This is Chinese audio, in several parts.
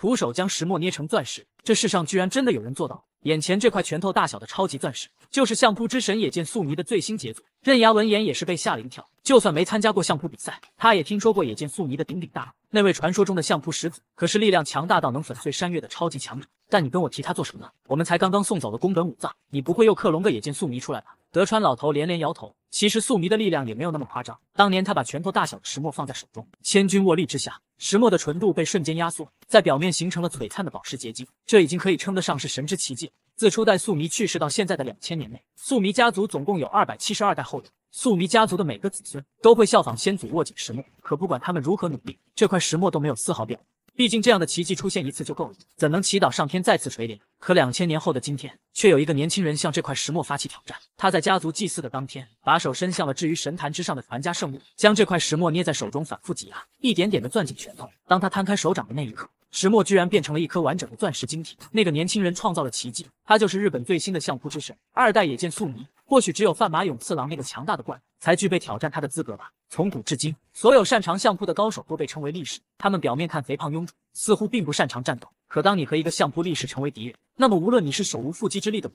徒手将石墨捏成钻石，这世上居然真的有人做到！眼前这块拳头大小的超级钻石，就是相扑之神野见素弥的最新杰作。刃牙闻言也是被吓了一跳。就算没参加过相扑比赛，他也听说过野见素弥的鼎鼎大名。那位传说中的相扑石子，可是力量强大到能粉碎山岳的超级强者。但你跟我提他做什么？呢？我们才刚刚送走了宫本武藏，你不会又克隆个野见素弥出来吧？德川老头连连摇头。其实素弥的力量也没有那么夸张。当年他把拳头大小的石墨放在手中，千钧握力之下，石墨的纯度被瞬间压缩，在表面形成了璀璨的宝石结晶。这已经可以称得上是神之奇迹。自初代素弥去世到现在的两千年内，素弥家族总共有二百七十二代后人。素弥家族的每个子孙都会效仿先祖握紧石墨，可不管他们如何努力，这块石墨都没有丝毫变化。毕竟这样的奇迹出现一次就够了，怎能祈祷上天再次垂怜？可两千年后的今天，却有一个年轻人向这块石墨发起挑战。他在家族祭祀的当天，把手伸向了置于神坛之上的传家圣物，将这块石墨捏在手中，反复挤压，一点点的攥紧拳头。当他摊开手掌的那一刻，石墨居然变成了一颗完整的钻石晶体。那个年轻人创造了奇迹，他就是日本最新的相扑之神，二代野见素弥。或许只有范马勇次郎那个强大的怪物才具备挑战他的资格吧。从古至今，所有擅长相扑的高手都被称为力士。他们表面看肥胖臃肿，似乎并不擅长战斗。可当你和一个相扑力士成为敌人，那么无论你是手无缚鸡之力的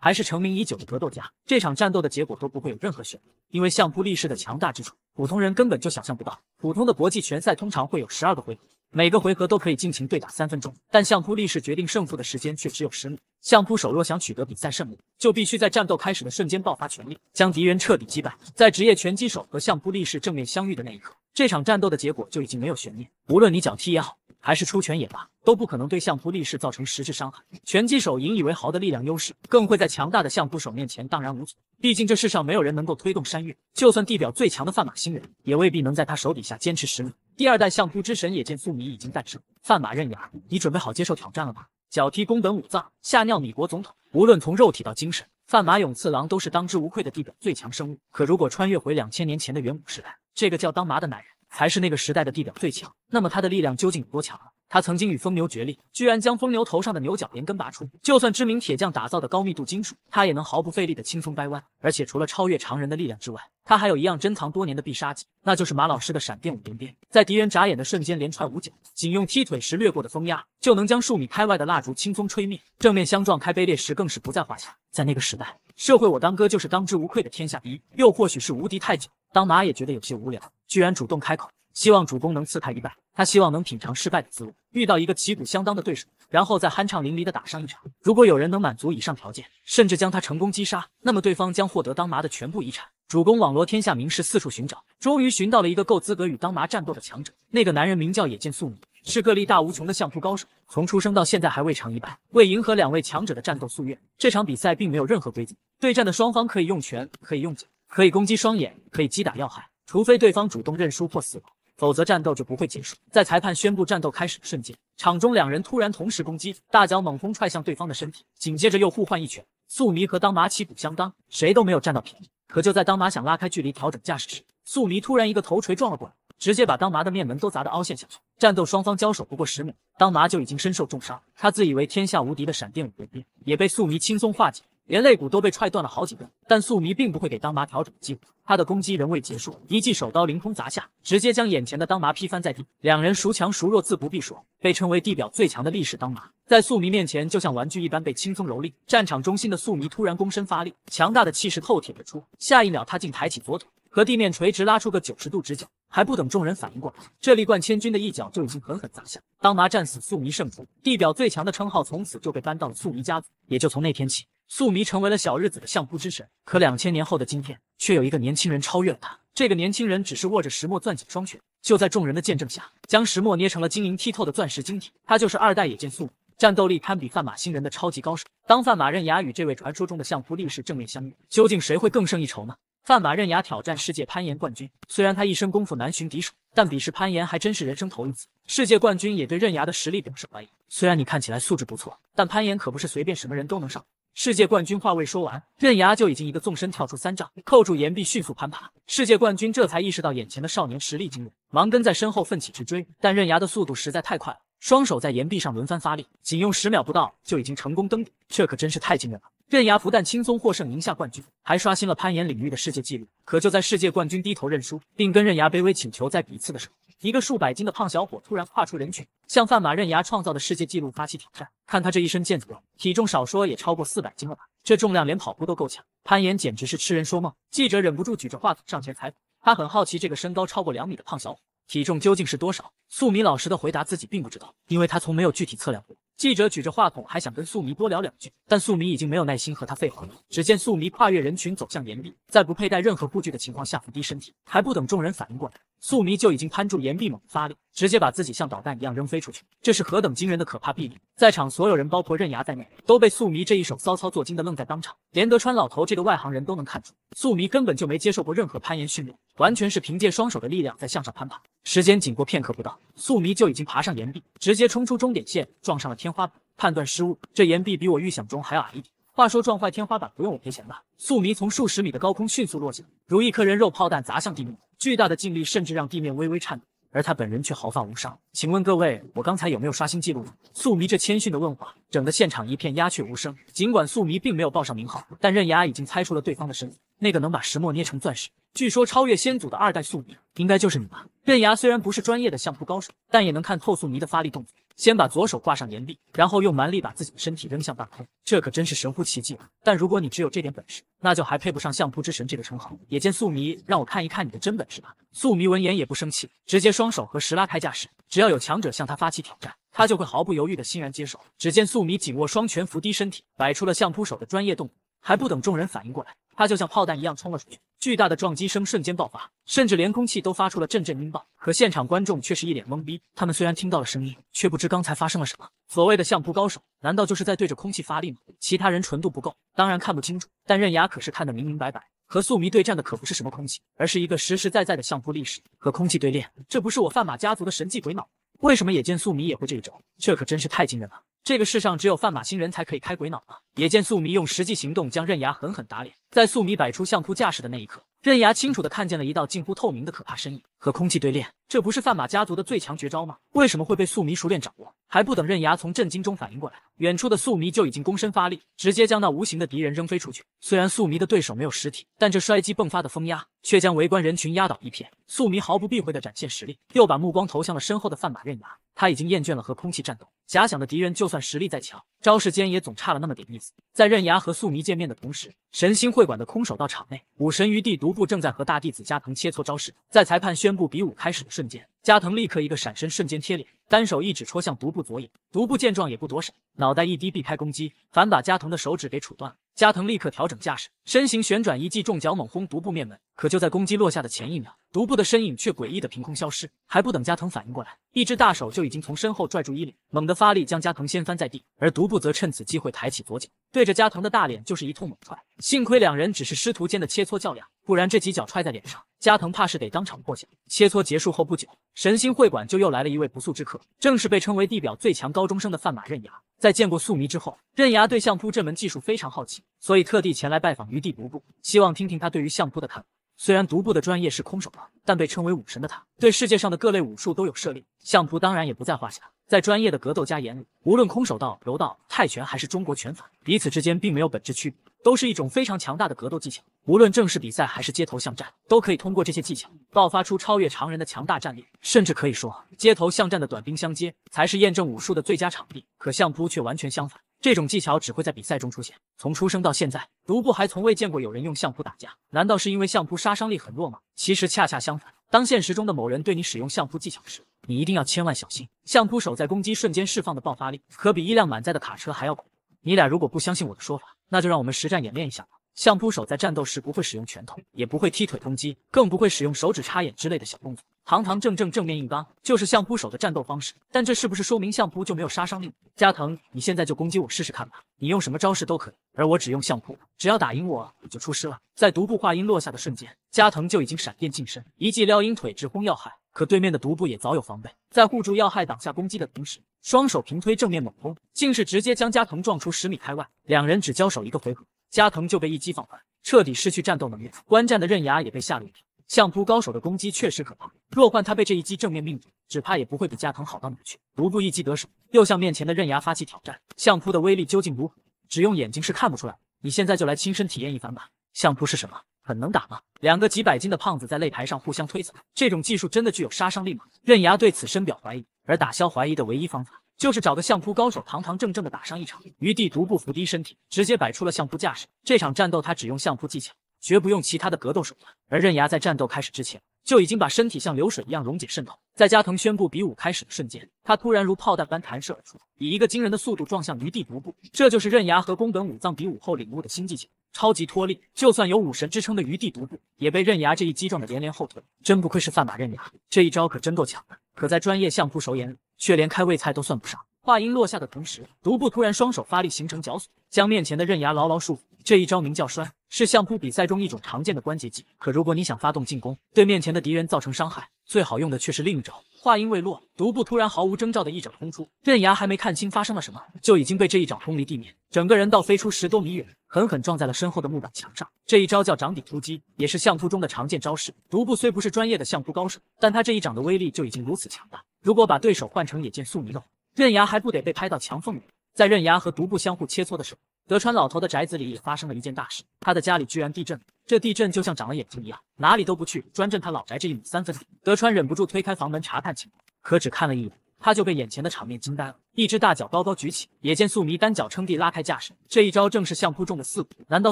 还是成名已久的格斗家，这场战斗的结果都不会有任何悬念。因为相扑力士的强大之处，普通人根本就想象不到。普通的国际拳赛通常会有十二个回合。每个回合都可以尽情对打三分钟，但相扑力士决定胜负的时间却只有十秒。相扑手若想取得比赛胜利，就必须在战斗开始的瞬间爆发全力，将敌人彻底击败。在职业拳击手和相扑力士正面相遇的那一刻，这场战斗的结果就已经没有悬念。无论你脚踢也好。还是出拳也罢，都不可能对相扑力士造成实质伤害。拳击手引以为豪的力量优势，更会在强大的相扑手面前荡然无存。毕竟这世上没有人能够推动山岳，就算地表最强的范马星人，也未必能在他手底下坚持十米。第二代相扑之神也见苏米已经诞生，范马刃牙，你准备好接受挑战了吗？脚踢宫本武藏，吓尿米国总统。无论从肉体到精神，范马勇次郎都是当之无愧的地表最强生物。可如果穿越回两千年前的远古时代，这个叫当麻的男人。才是那个时代的地表最强。那么他的力量究竟有多强？他曾经与疯牛决力，居然将疯牛头上的牛角连根拔出。就算知名铁匠打造的高密度金属，他也能毫不费力的轻松掰弯。而且除了超越常人的力量之外，他还有一样珍藏多年的必杀技，那就是马老师的闪电五连鞭。在敌人眨眼的瞬间，连踹五脚，仅用踢腿时掠过的风压，就能将数米开外的蜡烛轻风吹灭。正面相撞开杯裂时，更是不在话下。在那个时代。社会我当哥就是当之无愧的天下第一，又或许是无敌太久，当麻也觉得有些无聊，居然主动开口，希望主公能赐他一败。他希望能品尝失败的滋味，遇到一个旗鼓相当的对手，然后再酣畅淋漓的打上一场。如果有人能满足以上条件，甚至将他成功击杀，那么对方将获得当麻的全部遗产。主公网罗天下名士，四处寻找，终于寻到了一个够资格与当麻战斗的强者。那个男人名叫野见素弥。是个力大无穷的相扑高手，从出生到现在还未尝一败。为迎合两位强者的战斗夙愿，这场比赛并没有任何规则，对战的双方可以用拳，可以用脚，可以攻击双眼，可以击打要害，除非对方主动认输或死亡，否则战斗就不会结束。在裁判宣布战斗开始的瞬间，场中两人突然同时攻击，大脚猛轰踹向对方的身体，紧接着又互换一拳，素弥和当麻旗鼓相当，谁都没有占到便宜。可就在当麻想拉开距离调整架势时，素弥突然一个头锤撞了过来。直接把当麻的面门都砸得凹陷下去。战斗双方交手不过十秒，当麻就已经身受重伤。他自以为天下无敌的闪电五魂鞭也被素弥轻松化解，连肋骨都被踹断了好几根。但素弥并不会给当麻调整的机会，他的攻击仍未结束，一记手刀凌空砸下，直接将眼前的当麻劈翻在地。两人孰强孰弱自不必说，被称为地表最强的历史当麻，在素弥面前就像玩具一般被轻松蹂躏。战场中心的素弥突然躬身发力，强大的气势透体而出。下一秒，他竟抬起左腿。和地面垂直拉出个九十度直角，还不等众人反应过来，这力贯千钧的一脚就已经狠狠砸下。当麻战死，宿弥胜出，地表最强的称号从此就被搬到了宿弥家族。也就从那天起，宿弥成为了小日子的相扑之神。可两千年后的今天，却有一个年轻人超越了他。这个年轻人只是握着石墨，攥紧双拳，就在众人的见证下，将石墨捏成了晶莹剔透的钻石晶体。他就是二代野剑素，战斗力堪比范马星人的超级高手。当范马刃牙与这位传说中的相扑力士正面相遇，究竟谁会更胜一筹呢？范马刃牙挑战世界攀岩冠军，虽然他一身功夫难寻敌手，但比试攀岩还真是人生头一次。世界冠军也对刃牙的实力表示怀疑，虽然你看起来素质不错，但攀岩可不是随便什么人都能上。世界冠军话未说完，刃牙就已经一个纵身跳出三丈，扣住岩壁迅速攀爬。世界冠军这才意识到眼前的少年实力惊人，忙跟在身后奋起直追，但刃牙的速度实在太快了。双手在岩壁上轮番发力，仅用十秒不到就已经成功登顶，这可真是太惊人了！刃牙不但轻松获胜，赢下冠军，还刷新了攀岩领域的世界纪录。可就在世界冠军低头认输，并跟刃牙卑微请求再比一次的时候，一个数百斤的胖小伙突然跨出人群，向范马刃牙创造的世界纪录发起挑战。看他这一身腱子肉，体重少说也超过四百斤了吧？这重量连跑步都够呛，攀岩简直是痴人说梦。记者忍不住举着话筒上前采访，他很好奇这个身高超过两米的胖小伙。体重究竟是多少？素米老实的回答自己并不知道，因为他从没有具体测量过。记者举着话筒还想跟素米多聊两句，但素米已经没有耐心和他废话了。只见素米跨越人群走向岩壁，在不佩戴任何护具的情况下伏低身体，还不等众人反应过来。素迷就已经攀住岩壁，猛发力，直接把自己像导弹一样扔飞出去。这是何等惊人的可怕臂力！在场所有人，包括刃牙在内，都被素迷这一手骚操作惊得愣在当场。连德川老头这个外行人都能看出，素迷根本就没接受过任何攀岩训练，完全是凭借双手的力量在向上攀爬。时间仅过片刻不到，素迷就已经爬上岩壁，直接冲出终点线，撞上了天花板。判断失误，这岩壁比我预想中还要矮一点。话说撞坏天花板不用我赔钱吧？素弥从数十米的高空迅速落下，如一颗人肉炮弹砸向地面，巨大的劲力甚至让地面微微颤抖，而他本人却毫发无伤。请问各位，我刚才有没有刷新记录？素弥这谦逊的问话，整个现场一片鸦雀无声。尽管素弥并没有报上名号，但刃牙已经猜出了对方的身份，那个能把石墨捏成钻石，据说超越先祖的二代素弥，应该就是你吧？刃牙虽然不是专业的相扑高手，但也能看透素弥的发力动作。先把左手挂上岩壁，然后用蛮力把自己的身体扔向半空，这可真是神乎其技但如果你只有这点本事，那就还配不上相扑之神这个称号。也见素迷，让我看一看你的真本事吧。素迷闻言也不生气，直接双手和石拉开架势。只要有强者向他发起挑战，他就会毫不犹豫地欣然接受。只见素迷紧握双拳，伏低身体，摆出了相扑手的专业动作。还不等众人反应过来。他就像炮弹一样冲了出去，巨大的撞击声瞬间爆发，甚至连空气都发出了阵阵音爆。可现场观众却是一脸懵逼，他们虽然听到了声音，却不知刚才发生了什么。所谓的相扑高手，难道就是在对着空气发力吗？其他人纯度不够，当然看不清楚，但刃牙可是看得明明白白。和素弥对战的可不是什么空气，而是一个实实在在的相扑力士和空气对练。这不是我饭马家族的神技鬼脑，为什么野见素弥也会这一招？这可真是太惊人了！这个世上只有范马星人才可以开鬼脑吗？也见素迷用实际行动将刃牙狠狠打脸。在素迷摆出相扑架势的那一刻，刃牙清楚的看见了一道近乎透明的可怕身影和空气对练，这不是范马家族的最强绝招吗？为什么会被素迷熟练掌握？还不等刃牙从震惊中反应过来，远处的素迷就已经躬身发力，直接将那无形的敌人扔飞出去。虽然素迷的对手没有实体，但这摔击迸发的风压却将围观人群压倒一片。素迷毫不避讳的展现实力，又把目光投向了身后的范马刃牙。他已经厌倦了和空气战斗。假想的敌人，就算实力再强，招式间也总差了那么点意思。在刃牙和素弥见面的同时。神心会馆的空手道场内，武神余地独步正在和大弟子加藤切磋招式。在裁判宣布比武开始的瞬间，加藤立刻一个闪身，瞬间贴脸，单手一指戳向独步左眼。独步见状也不躲闪，脑袋一低避开攻击，反把加藤的手指给杵断了。加藤立刻调整架势，身形旋转一记重脚猛轰独步面门。可就在攻击落下的前一秒，独步的身影却诡异的凭空消失。还不等加藤反应过来，一只大手就已经从身后拽住衣领，猛地发力将加藤掀翻在地。而独步则趁此机会抬起左脚。对着加藤的大脸就是一通猛踹，幸亏两人只是师徒间的切磋较量，不然这几脚踹在脸上，加藤怕是得当场破相。切磋结束后不久，神星会馆就又来了一位不速之客，正是被称为地表最强高中生的范马刃牙。在见过素弥之后，刃牙对相扑这门技术非常好奇，所以特地前来拜访余地独步，希望听听他对于相扑的看法。虽然独步的专业是空手道，但被称为武神的他，对世界上的各类武术都有涉猎，相扑当然也不在话下。在专业的格斗家眼里，无论空手道、柔道、泰拳还是中国拳法，彼此之间并没有本质区别，都是一种非常强大的格斗技巧。无论正式比赛还是街头巷战，都可以通过这些技巧爆发出超越常人的强大战力，甚至可以说，街头巷战的短兵相接才是验证武术的最佳场地。可相扑却完全相反。这种技巧只会在比赛中出现。从出生到现在，独步还从未见过有人用相扑打架。难道是因为相扑杀伤力很弱吗？其实恰恰相反。当现实中的某人对你使用相扑技巧时，你一定要千万小心。相扑手在攻击瞬间释放的爆发力，可比一辆满载的卡车还要怖。你俩如果不相信我的说法，那就让我们实战演练一下吧。相扑手在战斗时不会使用拳头，也不会踢腿攻击，更不会使用手指插眼之类的小动作。堂堂正正正面硬刚就是相扑手的战斗方式，但这是不是说明相扑就没有杀伤力？加藤，你现在就攻击我试试看吧，你用什么招式都可以，而我只用相扑，只要打赢我，你就出师了。在独步话音落下的瞬间，加藤就已经闪电近身，一记撩鹰腿直轰要害。可对面的独步也早有防备，在护住要害挡下攻击的同时，双手平推正面猛攻，竟是直接将加藤撞出十米开外。两人只交手一个回合，加藤就被一击放翻，彻底失去战斗能力。观战的刃牙也被吓了一跳。相扑高手的攻击确实可怕，若换他被这一击正面命中，只怕也不会比加藤好到哪去。独步一击得手，又向面前的刃牙发起挑战。相扑的威力究竟如何？只用眼睛是看不出来的。你现在就来亲身体验一番吧。相扑是什么？很能打吗？两个几百斤的胖子在擂台上互相推搡，这种技术真的具有杀伤力吗？刃牙对此深表怀疑，而打消怀疑的唯一方法，就是找个相扑高手堂堂正正的打上一场。余地独步伏低身体，直接摆出了相扑架势。这场战斗他只用相扑技巧。绝不用其他的格斗手段，而刃牙在战斗开始之前就已经把身体像流水一样溶解渗透。在加藤宣布比武开始的瞬间，他突然如炮弹般弹射而出，以一个惊人的速度撞向余地独步。这就是刃牙和宫本武藏比武后领悟的新技巧——超级脱力。就算有武神之称的余地独步，也被刃牙这一击撞得连连后退。真不愧是饭马刃牙，这一招可真够强。的。可在专业相扑手眼里，却连开胃菜都算不上。话音落下的同时，独步突然双手发力，形成绞索，将面前的刃牙牢牢束缚。这一招名叫摔，是相扑比赛中一种常见的关节技。可如果你想发动进攻，对面前的敌人造成伤害，最好用的却是另一招。话音未落，独步突然毫无征兆的一掌轰出，刃牙还没看清发生了什么，就已经被这一掌轰离地面，整个人倒飞出十多米远，狠狠撞在了身后的木板墙上。这一招叫掌底突击，也是相扑中的常见招式。独步虽不是专业的相扑高手，但他这一掌的威力就已经如此强大。如果把对手换成野见素弥的话，刃牙还不得被拍到墙缝里？在刃牙和独步相互切磋的时候，德川老头的宅子里也发生了一件大事，他的家里居然地震了。这地震就像长了眼睛一样，哪里都不去，专震他老宅这一亩三分地。德川忍不住推开房门查看情况，可只看了一眼，他就被眼前的场面惊呆了。一只大脚高高举起，也见素弥单脚撑地拉开架势，这一招正是相扑中的四股。难道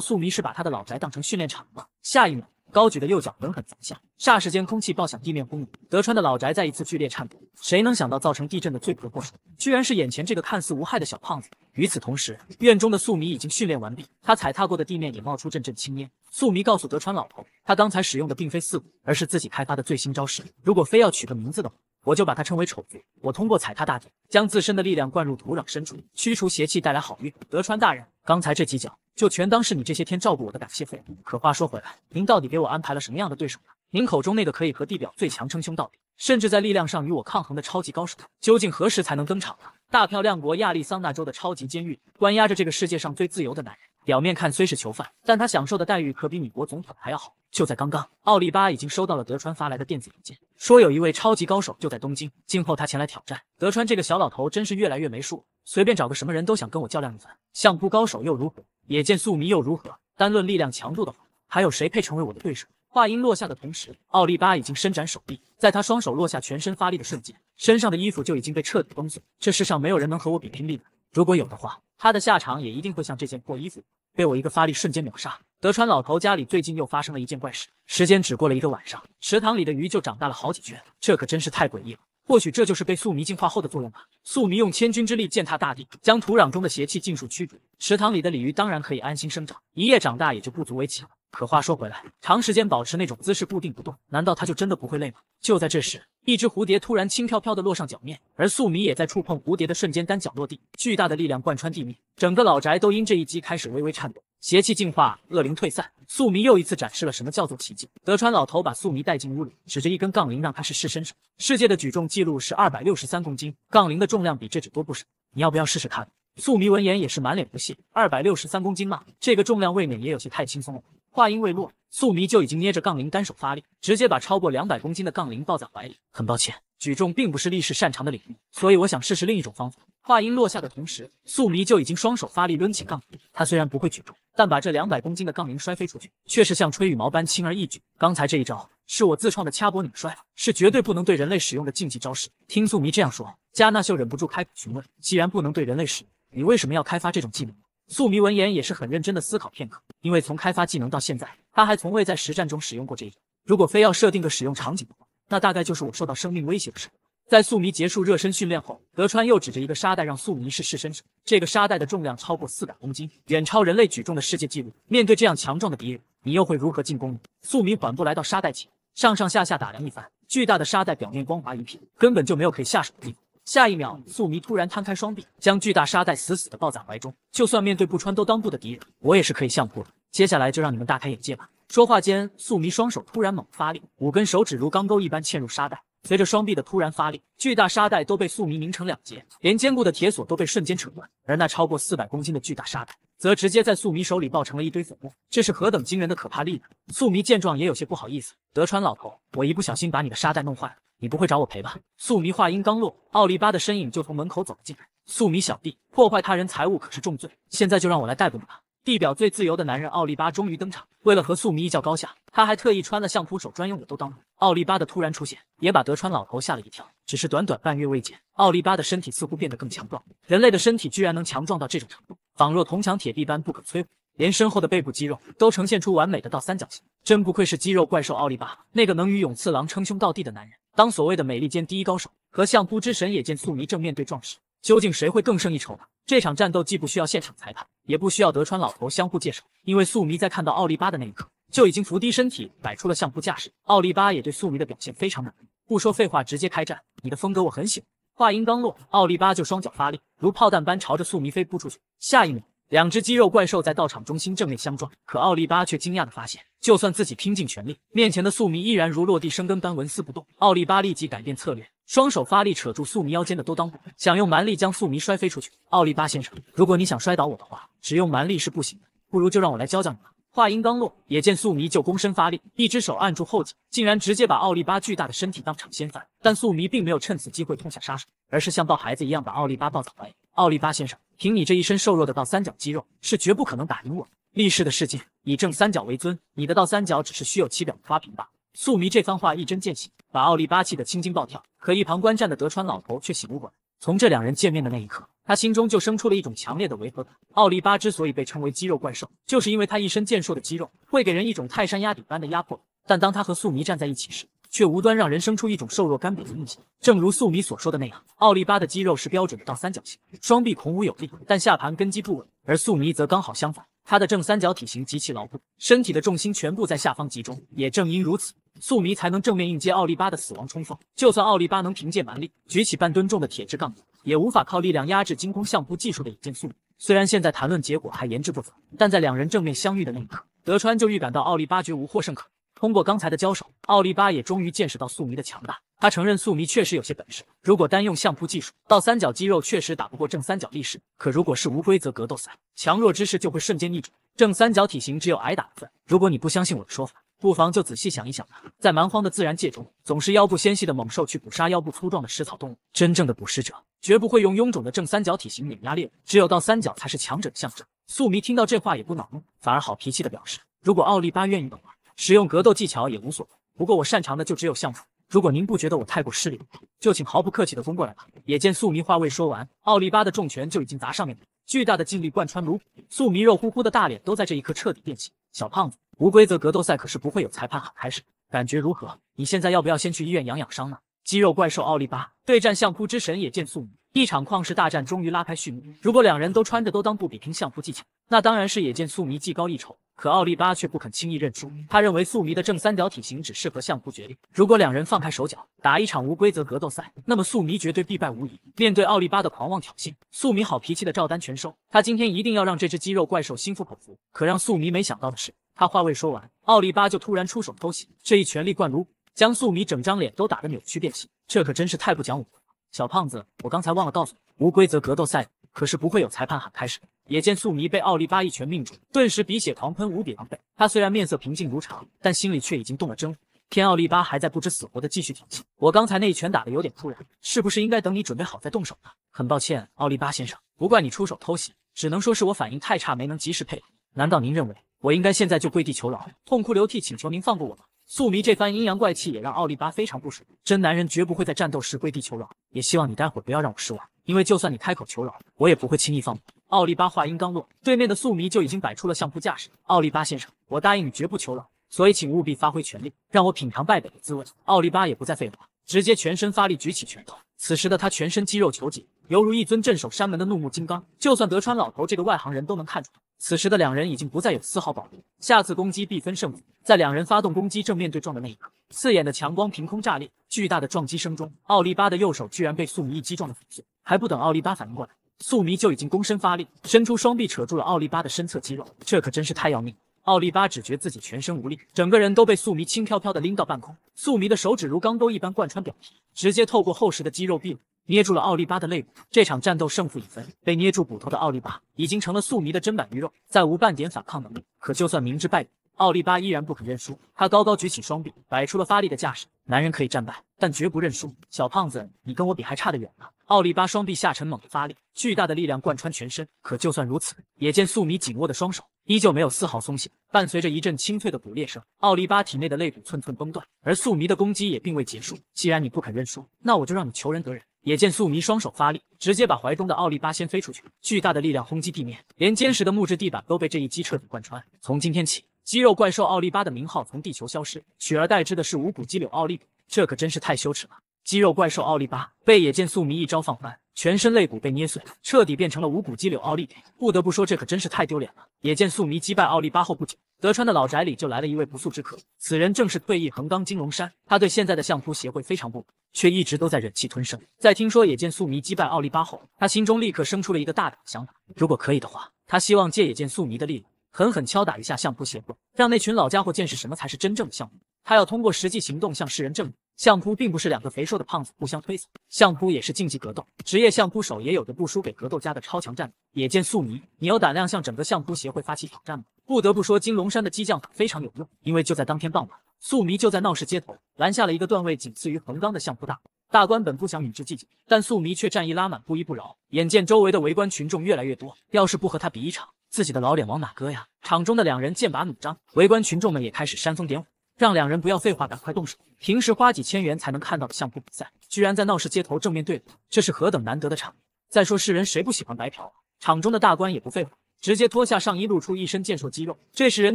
素弥是把他的老宅当成训练场了吗？下一秒。高举的右脚狠狠砸下，霎时间空气爆响，地面轰鸣。德川的老宅再一次剧烈颤抖。谁能想到，造成地震的罪魁祸首，居然是眼前这个看似无害的小胖子？与此同时，院中的素弥已经训练完毕，他踩踏过的地面也冒出阵阵青烟。素弥告诉德川老头，他刚才使用的并非四股，而是自己开发的最新招式。如果非要取个名字的话，我就把它称为丑族。我通过踩踏大地，将自身的力量灌入土壤深处，驱除邪气，带来好运。德川大人，刚才这几脚，就全当是你这些天照顾我的感谢费。可话说回来，您到底给我安排了什么样的对手呢？您口中那个可以和地表最强称兄道弟，甚至在力量上与我抗衡的超级高手，究竟何时才能登场呢？大漂亮国亚利桑那州的超级监狱，关押着这个世界上最自由的男人。表面看虽是囚犯，但他享受的待遇可比米国总统还要好。就在刚刚，奥利巴已经收到了德川发来的电子邮件，说有一位超级高手就在东京，静候他前来挑战。德川这个小老头真是越来越没数，随便找个什么人都想跟我较量一番。相扑高手又如何？野剑宿迷又如何？单论力量强度的话，还有谁配成为我的对手？话音落下的同时，奥利巴已经伸展手臂，在他双手落下、全身发力的瞬间，身上的衣服就已经被彻底崩碎。这世上没有人能和我比拼力量。如果有的话，他的下场也一定会像这件破衣服，被我一个发力瞬间秒杀。德川老头家里最近又发生了一件怪事，时间只过了一个晚上，池塘里的鱼就长大了好几圈，这可真是太诡异了。或许这就是被素迷进化后的作用吧。素迷用千钧之力践踏大地，将土壤中的邪气尽数驱逐，池塘里的鲤鱼当然可以安心生长，一夜长大也就不足为奇了。可话说回来，长时间保持那种姿势固定不动，难道他就真的不会累吗？就在这时，一只蝴蝶突然轻飘飘的落上脚面，而素弥也在触碰蝴蝶的瞬间单脚落地，巨大的力量贯穿地面，整个老宅都因这一击开始微微颤动。邪气净化，恶灵退散，素弥又一次展示了什么叫做奇迹。德川老头把素弥带进屋里，指着一根杠铃让他试试身手。世界的举重记录是二百六十三公斤，杠铃的重量比这只多不少，你要不要试试看？素弥闻言也是满脸不屑，二百六十三公斤吗？这个重量未免也有些太轻松了。话音未落，素弥就已经捏着杠铃单手发力，直接把超过两百公斤的杠铃抱在怀里。很抱歉，举重并不是力士擅长的领域，所以我想试试另一种方法。话音落下的同时，素弥就已经双手发力抡起杠铃。他虽然不会举重，但把这两百公斤的杠铃摔飞出去，却是像吹羽毛般轻而易举。刚才这一招是我自创的掐脖拧摔，是绝对不能对人类使用的禁忌招式。听素弥这样说，加纳秀忍不住开口询问：既然不能对人类使，用，你为什么要开发这种技能？素弥闻言也是很认真的思考片刻，因为从开发技能到现在，他还从未在实战中使用过这一招。如果非要设定个使用场景的话，那大概就是我受到生命威胁的时候。在素弥结束热身训练后，德川又指着一个沙袋让素弥试试身手。这个沙袋的重量超过四百公斤，远超人类举重的世界纪录。面对这样强壮的敌人，你又会如何进攻？呢？素弥缓步来到沙袋前，上上下下打量一番，巨大的沙袋表面光滑一片，根本就没有可以下手的地方。下一秒，素弥突然摊开双臂，将巨大沙袋死死地抱在怀中。就算面对不穿都裆布的敌人，我也是可以相扑的。接下来就让你们大开眼界吧。说话间，素弥双手突然猛发力，五根手指如钢钩一般嵌入沙袋。随着双臂的突然发力，巨大沙袋都被素弥拧成两截，连坚固的铁锁都被瞬间扯断。而那超过四百公斤的巨大沙袋，则直接在素弥手里爆成了一堆粉末。这是何等惊人的可怕力量！素弥见状也有些不好意思。德川老头，我一不小心把你的沙袋弄坏了。你不会找我赔吧？素弥话音刚落，奥利巴的身影就从门口走了进来。素弥小弟破坏他人财物可是重罪，现在就让我来逮捕你吧。地表最自由的男人奥利巴终于登场。为了和素弥一较高下，他还特意穿了相扑手专用的兜裆。奥利巴的突然出现也把德川老头吓了一跳。只是短短半月未见，奥利巴的身体似乎变得更强壮。人类的身体居然能强壮到这种程度，仿若铜墙铁壁般不可摧毁，连身后的背部肌肉都呈现出完美的倒三角形。真不愧是肌肉怪兽奥利巴，那个能与永次郎称兄道弟的男人。当所谓的美利坚第一高手和相扑之神野见素弥正面对撞时，究竟谁会更胜一筹呢？这场战斗既不需要现场裁判，也不需要德川老头相互介绍，因为素弥在看到奥利巴的那一刻，就已经伏低身体，摆出了相扑架势。奥利巴也对素弥的表现非常满意，不说废话，直接开战。你的风格我很喜欢。话音刚落，奥利巴就双脚发力，如炮弹般朝着素弥飞扑出去。下一秒，两只肌肉怪兽在道场中心正面相撞，可奥利巴却惊讶的发现，就算自己拼尽全力，面前的宿弥依然如落地生根般纹丝不动。奥利巴立即改变策略，双手发力扯住宿弥腰间的兜裆布，想用蛮力将宿弥摔飞出去。奥利巴先生，如果你想摔倒我的话，只用蛮力是不行的，不如就让我来教教你吧。话音刚落，也见宿弥就躬身发力，一只手按住后颈，竟然直接把奥利巴巨大的身体当场掀翻。但宿弥并没有趁此机会痛下杀手，而是像抱孩子一样把奥利巴抱在怀里。奥利巴先生，凭你这一身瘦弱的倒三角肌肉，是绝不可能打赢我的。力士的世界以正三角为尊，你的倒三角只是虚有其表的花瓶罢了。素弥这番话一针见血，把奥利巴气得青筋暴跳。可一旁观战的德川老头却醒悟过来，从这两人见面的那一刻，他心中就生出了一种强烈的违和感。奥利巴之所以被称为肌肉怪兽，就是因为他一身健硕的肌肉会给人一种泰山压顶般的压迫感。但当他和素弥站在一起时，却无端让人生出一种瘦弱干瘪的印象。正如素弥所说的那样，奥利巴的肌肉是标准的倒三角形，双臂孔武有力，但下盘根基不稳；而素弥则刚好相反，他的正三角体型极其牢固，身体的重心全部在下方集中。也正因如此，素弥才能正面迎接奥利巴的死亡冲锋。就算奥利巴能凭借蛮力举起半吨重的铁质杠铃，也无法靠力量压制精通相扑技术的引间素。虽然现在谈论结果还言之不早，但在两人正面相遇的那一刻，德川就预感到奥利巴绝无获胜可。通过刚才的交手，奥利巴也终于见识到素迷的强大。他承认素迷确实有些本事。如果单用相扑技术，倒三角肌肉确实打不过正三角力士。可如果是无规则格斗赛，强弱之势就会瞬间逆转。正三角体型只有挨打的份。如果你不相信我的说法，不妨就仔细想一想吧。在蛮荒的自然界中，总是腰部纤细的猛兽去捕杀腰部粗壮的食草动物。真正的捕食者绝不会用臃肿的正三角体型碾压猎物。只有倒三角才是强者的象征。素迷听到这话也不恼怒，反而好脾气的表示，如果奥利巴愿意的话。使用格斗技巧也无所谓，不过我擅长的就只有相扑。如果您不觉得我太过失礼，就请毫不客气的攻过来吧。也见素迷话未说完，奥利巴的重拳就已经砸上面了，巨大的劲力贯穿颅骨，素迷肉乎乎的大脸都在这一刻彻底变形。小胖子，无规则格斗赛可是不会有裁判喊开的，感觉如何？你现在要不要先去医院养养伤呢？肌肉怪兽奥利巴对战相扑之神也见素迷。一场旷世大战终于拉开序幕。如果两人都穿着都裆布比拼相扑技巧，那当然是野见素弥技高一筹。可奥利巴却不肯轻易认输，他认为素弥的正三角体型只适合相扑决斗。如果两人放开手脚打一场无规则格斗赛，那么素弥绝对必败无疑。面对奥利巴的狂妄挑衅，素弥好脾气的照单全收。他今天一定要让这只肌肉怪兽心服口服。可让素弥没想到的是，他话未说完，奥利巴就突然出手偷袭。这一全力灌颅，将素弥整张脸都打得扭曲变形，这可真是太不讲武了。小胖子，我刚才忘了告诉你，无规则格斗赛可是不会有裁判喊开始。也见素迷被奥利巴一拳命中，顿时鼻血狂喷，无比狼狈。他虽然面色平静如常，但心里却已经动了真天奥利巴还在不知死活的继续挑衅，我刚才那一拳打的有点突然，是不是应该等你准备好再动手呢？很抱歉，奥利巴先生，不怪你出手偷袭，只能说是我反应太差，没能及时配合。难道您认为我应该现在就跪地求饶，痛哭流涕，请求您放过我吗？素弥这番阴阳怪气也让奥利巴非常不爽，真男人绝不会在战斗时跪地求饶，也希望你待会不要让我失望，因为就算你开口求饶，我也不会轻易放过。奥利巴话音刚落，对面的素弥就已经摆出了相扑架势。奥利巴先生，我答应你绝不求饶，所以请务必发挥全力，让我品尝败北的滋味。奥利巴也不再废话，直接全身发力举起拳头，此时的他全身肌肉求紧，犹如一尊镇守山门的怒目金刚，就算德川老头这个外行人都能看出。此时的两人已经不再有丝毫保留，下次攻击必分胜负。在两人发动攻击正面对撞的那一刻，刺眼的强光凭空炸裂，巨大的撞击声中，奥利巴的右手居然被素弥一击撞得粉碎。还不等奥利巴反应过来，素弥就已经躬身发力，伸出双臂扯住了奥利巴的身侧肌肉。这可真是太要命！奥利巴只觉自己全身无力，整个人都被素弥轻飘飘地拎到半空。素弥的手指如钢钩一般贯穿表皮，直接透过厚实的肌肉壁。捏住了奥利巴的肋骨，这场战斗胜负已分。被捏住骨头的奥利巴已经成了素弥的砧板鱼肉，再无半点反抗能力。可就算明知败北，奥利巴依然不肯认输。他高高举起双臂，摆出了发力的架势。男人可以战败，但绝不认输。小胖子，你跟我比还差得远呢！奥利巴双臂下沉，猛地发力，巨大的力量贯穿全身。可就算如此，也见素米紧握的双手。依旧没有丝毫松懈，伴随着一阵清脆的骨裂声，奥利巴体内的肋骨寸寸崩断，而素迷的攻击也并未结束。既然你不肯认输，那我就让你求仁得仁。也见素迷双手发力，直接把怀中的奥利巴掀飞出去，巨大的力量轰击地面，连坚实的木质地板都被这一击彻底贯穿。从今天起，肌肉怪兽奥利巴的名号从地球消失，取而代之的是无骨鸡柳奥利巴。这可真是太羞耻了。肌肉怪兽奥利巴被野剑素迷一招放翻，全身肋骨被捏碎，彻底变成了无骨鸡柳奥利给。不得不说，这可真是太丢脸了。野剑素迷击败奥利巴后不久，德川的老宅里就来了一位不速之客，此人正是退役横纲金龙山。他对现在的相扑协会非常不满，却一直都在忍气吞声。在听说野剑素迷击败奥利巴后，他心中立刻生出了一个大胆的想法：如果可以的话，他希望借野剑素迷的力量，狠狠敲打一下相扑协会，让那群老家伙见识什么才是真正的相扑。他要通过实际行动向世人证明。相扑并不是两个肥瘦的胖子互相推搡，相扑也是竞技格斗，职业相扑手也有着不输给格斗家的超强战力。也见素弥，你有胆量向整个相扑协会发起挑战吗？不得不说，金龙山的激将法非常有用，因为就在当天傍晚，素弥就在闹市街头拦下了一个段位仅次于横纲的相扑大大官，本不想与之计较，但素弥却战意拉满，不依不饶。眼见周围的围观群众越来越多，要是不和他比一场，自己的老脸往哪搁呀？场中的两人剑拔弩张，围观群众们也开始煽风点火。让两人不要废话，赶快动手。平时花几千元才能看到的相扑比赛，居然在闹市街头正面对伍，这是何等难得的场面！再说世人谁不喜欢白嫖？场中的大官也不废话，直接脱下上衣，露出一身健硕肌肉。这时人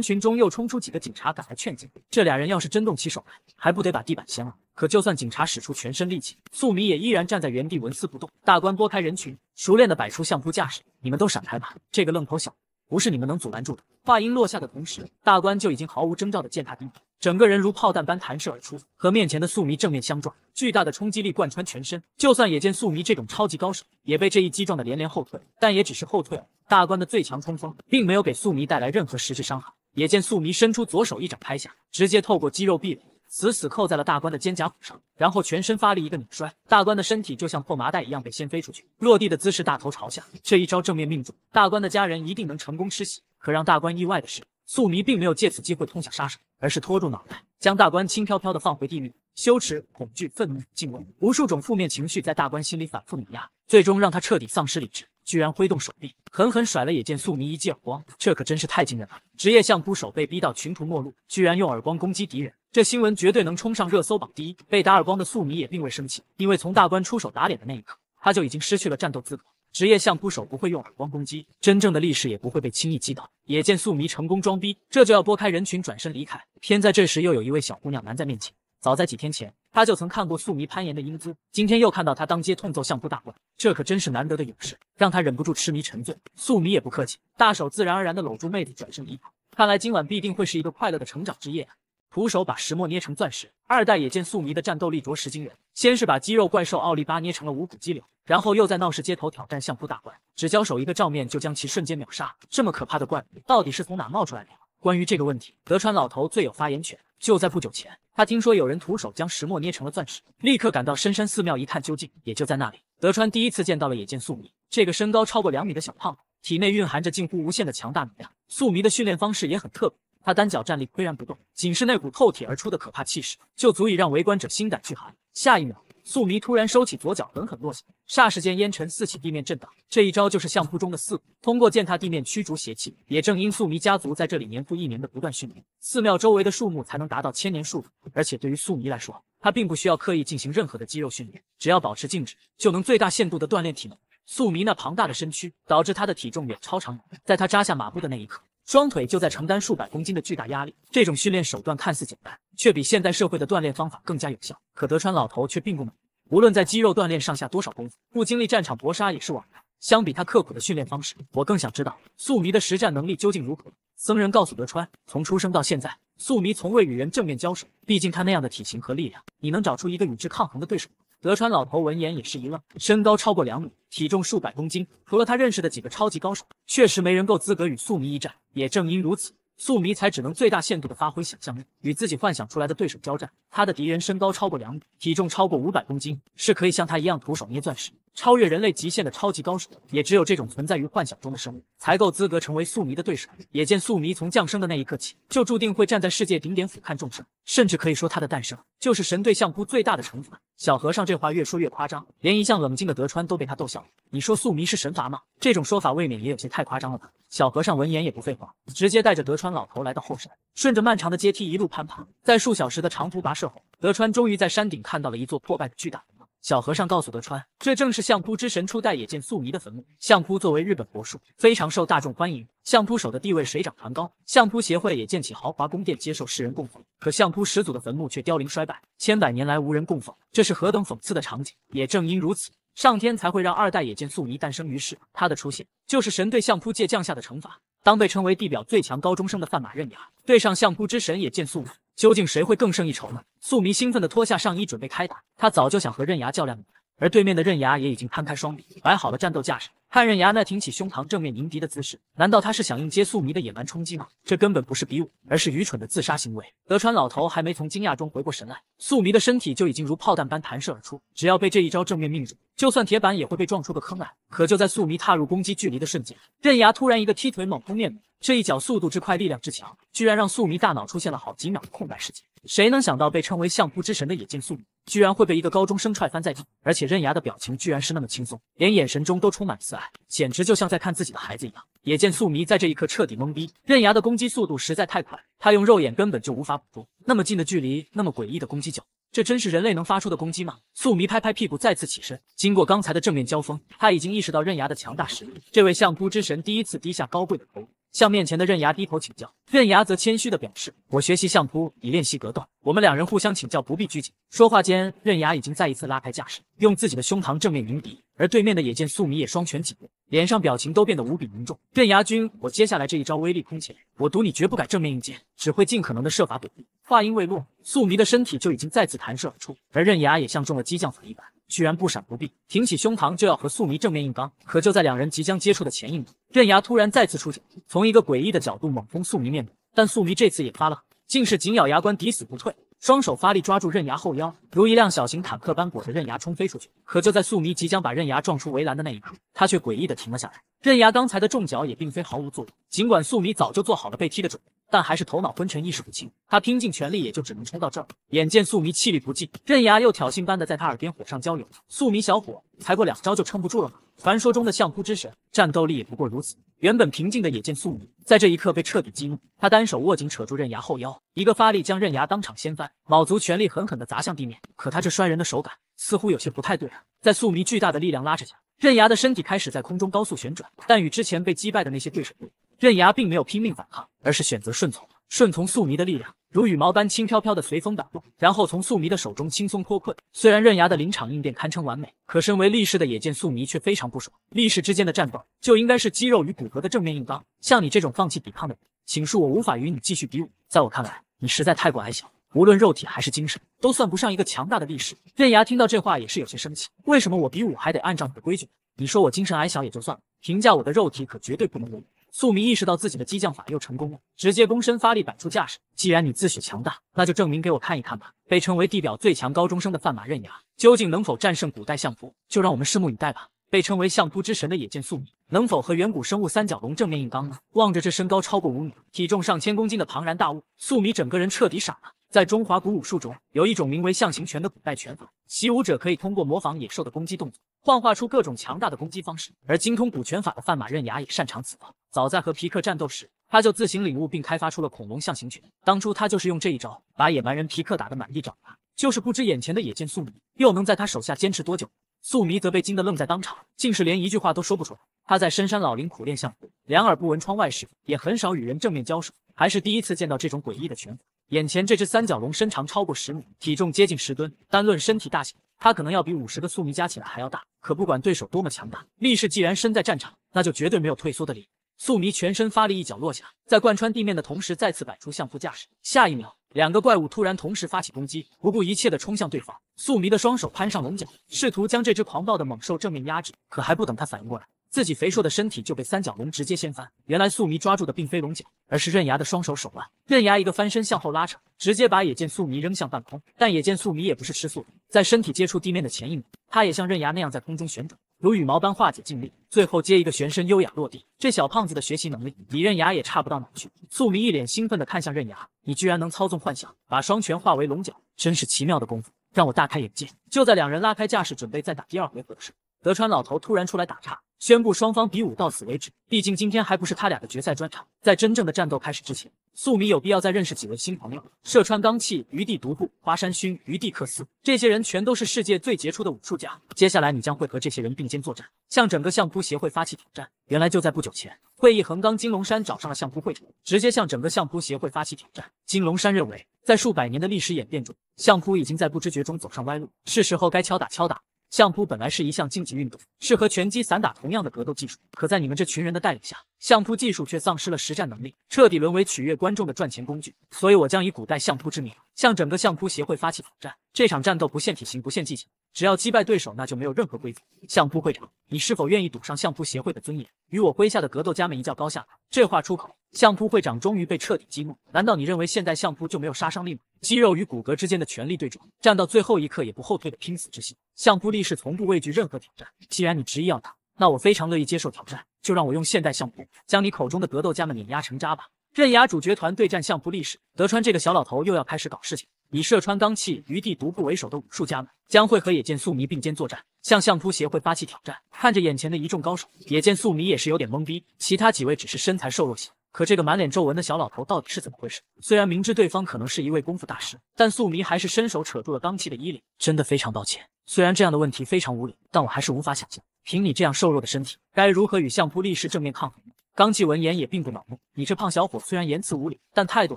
群中又冲出几个警察赶来劝解。这俩人要是真动起手来，还不得把地板掀了？可就算警察使出全身力气，素米也依然站在原地纹丝不动。大官拨开人群，熟练的摆出相扑架势：“你们都闪开吧，这个愣头小子不是你们能阻拦住的。”话音落下的同时，大官就已经毫无征兆的践踏地板。整个人如炮弹般弹射而出，和面前的素弥正面相撞，巨大的冲击力贯穿全身。就算野见素弥这种超级高手，也被这一击撞得连连后退，但也只是后退。大关的最强冲锋，并没有给素弥带来任何实质伤害。野见素弥伸出左手一掌拍下，直接透过肌肉壁垒，死死扣在了大关的肩胛骨上，然后全身发力一个拧摔，大关的身体就像破麻袋一样被掀飞出去，落地的姿势大头朝下。这一招正面命中，大关的家人一定能成功吃喜。可让大关意外的是，素弥并没有借此机会痛下杀手。而是拖住脑袋，将大官轻飘飘的放回地狱。羞耻、恐惧、愤怒、敬畏，无数种负面情绪在大官心里反复碾压，最终让他彻底丧失理智，居然挥动手臂，狠狠甩了野剑素弥一记耳光。这可真是太惊人了！职业相扑手被逼到穷途末路，居然用耳光攻击敌人，这新闻绝对能冲上热搜榜第一。被打耳光的素弥也并未生气，因为从大官出手打脸的那一刻，他就已经失去了战斗资格。职业相扑手不会用耳光攻击，真正的力士也不会被轻易击倒。也见素迷成功装逼，这就要拨开人群转身离开。偏在这时，又有一位小姑娘拦在面前。早在几天前，她就曾看过素迷攀岩的英姿，今天又看到他当街痛揍相扑大怪，这可真是难得的勇士，让他忍不住痴迷沉醉。素迷也不客气，大手自然而然地搂住妹子，转身离开。看来今晚必定会是一个快乐的成长之夜啊。徒手把石墨捏成钻石，二代野见素弥的战斗力着实惊人。先是把肌肉怪兽奥利巴捏成了无骨肌瘤，然后又在闹市街头挑战相扑大关，只交手一个照面就将其瞬间秒杀。这么可怕的怪物到底是从哪冒出来的？关于这个问题，德川老头最有发言权。就在不久前，他听说有人徒手将石墨捏成了钻石，立刻赶到深山寺庙一探究竟。也就在那里，德川第一次见到了野见素弥。这个身高超过两米的小胖子，体内蕴含着近乎无限的强大能量。素弥的训练方式也很特别。他单脚站立，岿然不动，仅是那股透体而出的可怕气势，就足以让围观者心胆俱寒。下一秒，素弥突然收起左脚，狠狠落下，霎时间烟尘四起，地面震荡。这一招就是相扑中的四股，通过践踏地面驱逐邪气。也正因素弥家族在这里年复一年的不断训练，寺庙周围的树木才能达到千年树龄。而且对于素弥来说，他并不需要刻意进行任何的肌肉训练，只要保持静止，就能最大限度的锻炼体能。素弥那庞大的身躯，导致他的体重远超常人。在他扎下马步的那一刻。双腿就在承担数百公斤的巨大压力，这种训练手段看似简单，却比现代社会的锻炼方法更加有效。可德川老头却并不满意，无论在肌肉锻炼上下多少功夫，不经历战场搏杀也是枉然。相比他刻苦的训练方式，我更想知道素弥的实战能力究竟如何。僧人告诉德川，从出生到现在，素弥从未与人正面交手，毕竟他那样的体型和力量，你能找出一个与之抗衡的对手？德川老头闻言也是一愣，身高超过两米，体重数百公斤，除了他认识的几个超级高手，确实没人够资格与素弥一战。也正因如此，素弥才只能最大限度的发挥想象力，与自己幻想出来的对手交战。他的敌人身高超过两米，体重超过五百公斤，是可以像他一样徒手捏钻石。超越人类极限的超级高手，也只有这种存在于幻想中的生物，才够资格成为素弥的对手。也见素弥从降生的那一刻起，就注定会站在世界顶点俯瞰众生，甚至可以说他的诞生就是神对相扑最大的惩罚。小和尚这话越说越夸张，连一向冷静的德川都被他逗笑了。你说素弥是神罚吗？这种说法未免也有些太夸张了吧？小和尚闻言也不废话，直接带着德川老头来到后山，顺着漫长的阶梯一路攀爬，在数小时的长途跋涉后，德川终于在山顶看到了一座破败的巨大。小和尚告诉德川，这正是相扑之神初代野见素弥的坟墓。相扑作为日本国术，非常受大众欢迎，相扑手的地位水涨船高，相扑协会也建起豪华宫殿，接受世人供奉。可相扑始祖的坟墓却凋零衰败，千百年来无人供奉，这是何等讽刺的场景！也正因如此，上天才会让二代野见素弥诞生于世，他的出现就是神对相扑界降下的惩罚。当被称为地表最强高中生的范马刃牙对上相扑之神野见素弥。究竟谁会更胜一筹呢？素弥兴奋地脱下上衣，准备开打。他早就想和刃牙较量一番。而对面的刃牙也已经摊开双臂，摆好了战斗架势。看刃牙那挺起胸膛正面迎敌的姿势，难道他是想迎接宿弥的野蛮冲击吗？这根本不是比武，而是愚蠢的自杀行为。德川老头还没从惊讶中回过神来，宿弥的身体就已经如炮弹般弹射而出。只要被这一招正面命中，就算铁板也会被撞出个坑来。可就在宿弥踏入攻击距离的瞬间，刃牙突然一个踢腿猛扑面门，这一脚速度之快，力量之强，居然让宿弥大脑出现了好几秒的空白时间。谁能想到被称为相扑之神的野见宿弥？居然会被一个高中生踹翻在地，而且刃牙的表情居然是那么轻松，连眼神中都充满慈爱，简直就像在看自己的孩子一样。也见素迷在这一刻彻底懵逼，刃牙的攻击速度实在太快，他用肉眼根本就无法捕捉。那么近的距离，那么诡异的攻击角度，这真是人类能发出的攻击吗？素迷拍拍屁股，再次起身。经过刚才的正面交锋，他已经意识到刃牙的强大实力。这位相孤之神第一次低下高贵的头颅。向面前的刃牙低头请教，刃牙则谦虚的表示：“我学习相扑，以练习格斗。我们两人互相请教，不必拘谨。”说话间，刃牙已经再一次拉开架势，用自己的胸膛正面迎敌，而对面的野见素弥也双拳紧握，脸上表情都变得无比凝重。刃牙君，我接下来这一招威力空前，我赌你绝不敢正面硬接，只会尽可能的设法躲避。话音未落，素弥的身体就已经再次弹射而出，而刃牙也像中了激将法一般，居然不闪不避，挺起胸膛就要和素弥正面硬刚。可就在两人即将接触的前一秒。刃牙突然再次出现，从一个诡异的角度猛攻素弥面部，但素弥这次也发了狠，竟是紧咬牙关抵死不退，双手发力抓住刃牙后腰，如一辆小型坦克般裹着刃牙冲飞出去。可就在素弥即将把刃牙撞出围栏的那一刻，他却诡异的停了下来。刃牙刚才的重脚也并非毫无作用，尽管素弥早就做好了被踢的准备。但还是头脑昏沉，意识不清。他拼尽全力，也就只能冲到这儿。眼见素迷气力不济，刃牙又挑衅般的在他耳边火上浇油：“素迷小伙，才过两招就撑不住了吗？传说中的相扑之神，战斗力也不过如此。”原本平静的野见素弥在这一刻被彻底激怒。他单手握紧，扯住刃牙后腰，一个发力将刃牙当场掀翻，卯足全力狠狠地砸向地面。可他这摔人的手感，似乎有些不太对啊！在素弥巨大的力量拉扯下，刃牙的身体开始在空中高速旋转，但与之前被击败的那些对手不同。刃牙并没有拼命反抗，而是选择顺从，顺从素弥的力量如羽毛般轻飘飘的随风摆动，然后从素弥的手中轻松脱困。虽然刃牙的临场应变堪称完美，可身为力士的野见素弥却非常不爽。力士之间的战斗就应该是肌肉与骨骼的正面硬刚，像你这种放弃抵抗的，人，请恕我无法与你继续比武。在我看来，你实在太过矮小，无论肉体还是精神，都算不上一个强大的力士。刃牙听到这话也是有些生气，为什么我比武还得按照你的规矩？你说我精神矮小也就算了，评价我的肉体可绝对不能为。素米意识到自己的激将法又成功了，直接躬身发力摆出架势。既然你自诩强大，那就证明给我看一看吧。被称为地表最强高中生的范马刃牙，究竟能否战胜古代相扑？就让我们拭目以待吧。被称为相扑之神的野见素米，能否和远古生物三角龙正面硬刚呢？望着这身高超过五米、体重上千公斤的庞然大物，素米整个人彻底傻了。在中华古武术中，有一种名为象形拳的古代拳法，习武者可以通过模仿野兽的攻击动作，幻化出各种强大的攻击方式。而精通古拳法的范马刃牙也擅长此招。早在和皮克战斗时，他就自行领悟并开发出了恐龙象形拳。当初他就是用这一招把野蛮人皮克打得满地找牙。就是不知眼前的野剑素弥又能在他手下坚持多久。素迷则被惊得愣在当场，竟是连一句话都说不出来。他在深山老林苦练相扑，两耳不闻窗外事，也很少与人正面交手，还是第一次见到这种诡异的拳法。眼前这只三角龙身长超过十米，体重接近十吨，单论身体大小，它可能要比五十个素弥加起来还要大。可不管对手多么强大，力士既然身在战场，那就绝对没有退缩的理由。素迷全身发力，一脚落下，在贯穿地面的同时，再次摆出相扑架势。下一秒，两个怪物突然同时发起攻击，不顾一切的冲向对方。素迷的双手攀上龙角，试图将这只狂暴的猛兽正面压制。可还不等他反应过来，自己肥硕的身体就被三角龙直接掀翻。原来素弥抓住的并非龙角，而是刃牙的双手手腕。刃牙一个翻身向后拉扯，直接把野见素弥扔向半空。但野见素弥也不是吃素的，在身体接触地面的前一秒，他也像刃牙那样在空中旋转，如羽毛般化解劲力，最后接一个旋身优雅落地。这小胖子的学习能力，比刃牙也差不到哪去。素弥一脸兴奋地看向刃牙：“你居然能操纵幻想，把双拳化为龙角，真是奇妙的功夫，让我大开眼界。”就在两人拉开架势准备再打第二回合时德川老头突然出来打岔。宣布双方比武到此为止，毕竟今天还不是他俩的决赛专场。在真正的战斗开始之前，素米有必要再认识几位新朋友：射川刚气、余地独步、花山薰、余地克斯。这些人全都是世界最杰出的武术家。接下来你将会和这些人并肩作战，向整个相扑协会发起挑战。原来就在不久前，会议横纲金龙山找上了相扑会长，直接向整个相扑协会发起挑战。金龙山认为，在数百年的历史演变中，相扑已经在不知觉中走上歪路，是时候该敲打敲打。相扑本来是一项竞技运动，是和拳击、散打同样的格斗技术，可在你们这群人的带领下，相扑技术却丧失了实战能力，彻底沦为取悦观众的赚钱工具。所以，我将以古代相扑之名，向整个相扑协会发起挑战。这场战斗不限体型，不限技巧，只要击败对手，那就没有任何规则。相扑会长，你是否愿意赌上相扑协会的尊严，与我麾下的格斗家们一较高下？这话出口，相扑会长终于被彻底激怒。难道你认为现代相扑就没有杀伤力吗？肌肉与骨骼之间的全力对撞，战到最后一刻也不后退的拼死之心，相扑力士从不畏惧任何挑战。既然你执意要打，那我非常乐意接受挑战，就让我用现代相扑将你口中的格斗家们碾压成渣吧！刃牙主角团对战相扑力士德川这个小老头又要开始搞事情。以射穿罡气、余地独步为首的武术家们将会和野见素弥并肩作战，向相扑协会发起挑战。看着眼前的一众高手，野见素弥也是有点懵逼。其他几位只是身材瘦弱些。可这个满脸皱纹的小老头到底是怎么回事？虽然明知对方可能是一位功夫大师，但素弥还是伸手扯住了刚气的衣领。真的非常抱歉，虽然这样的问题非常无礼，但我还是无法想象，凭你这样瘦弱的身体，该如何与相扑力士正面抗衡？刚气闻言也并不恼怒，你这胖小伙虽然言辞无礼，但态度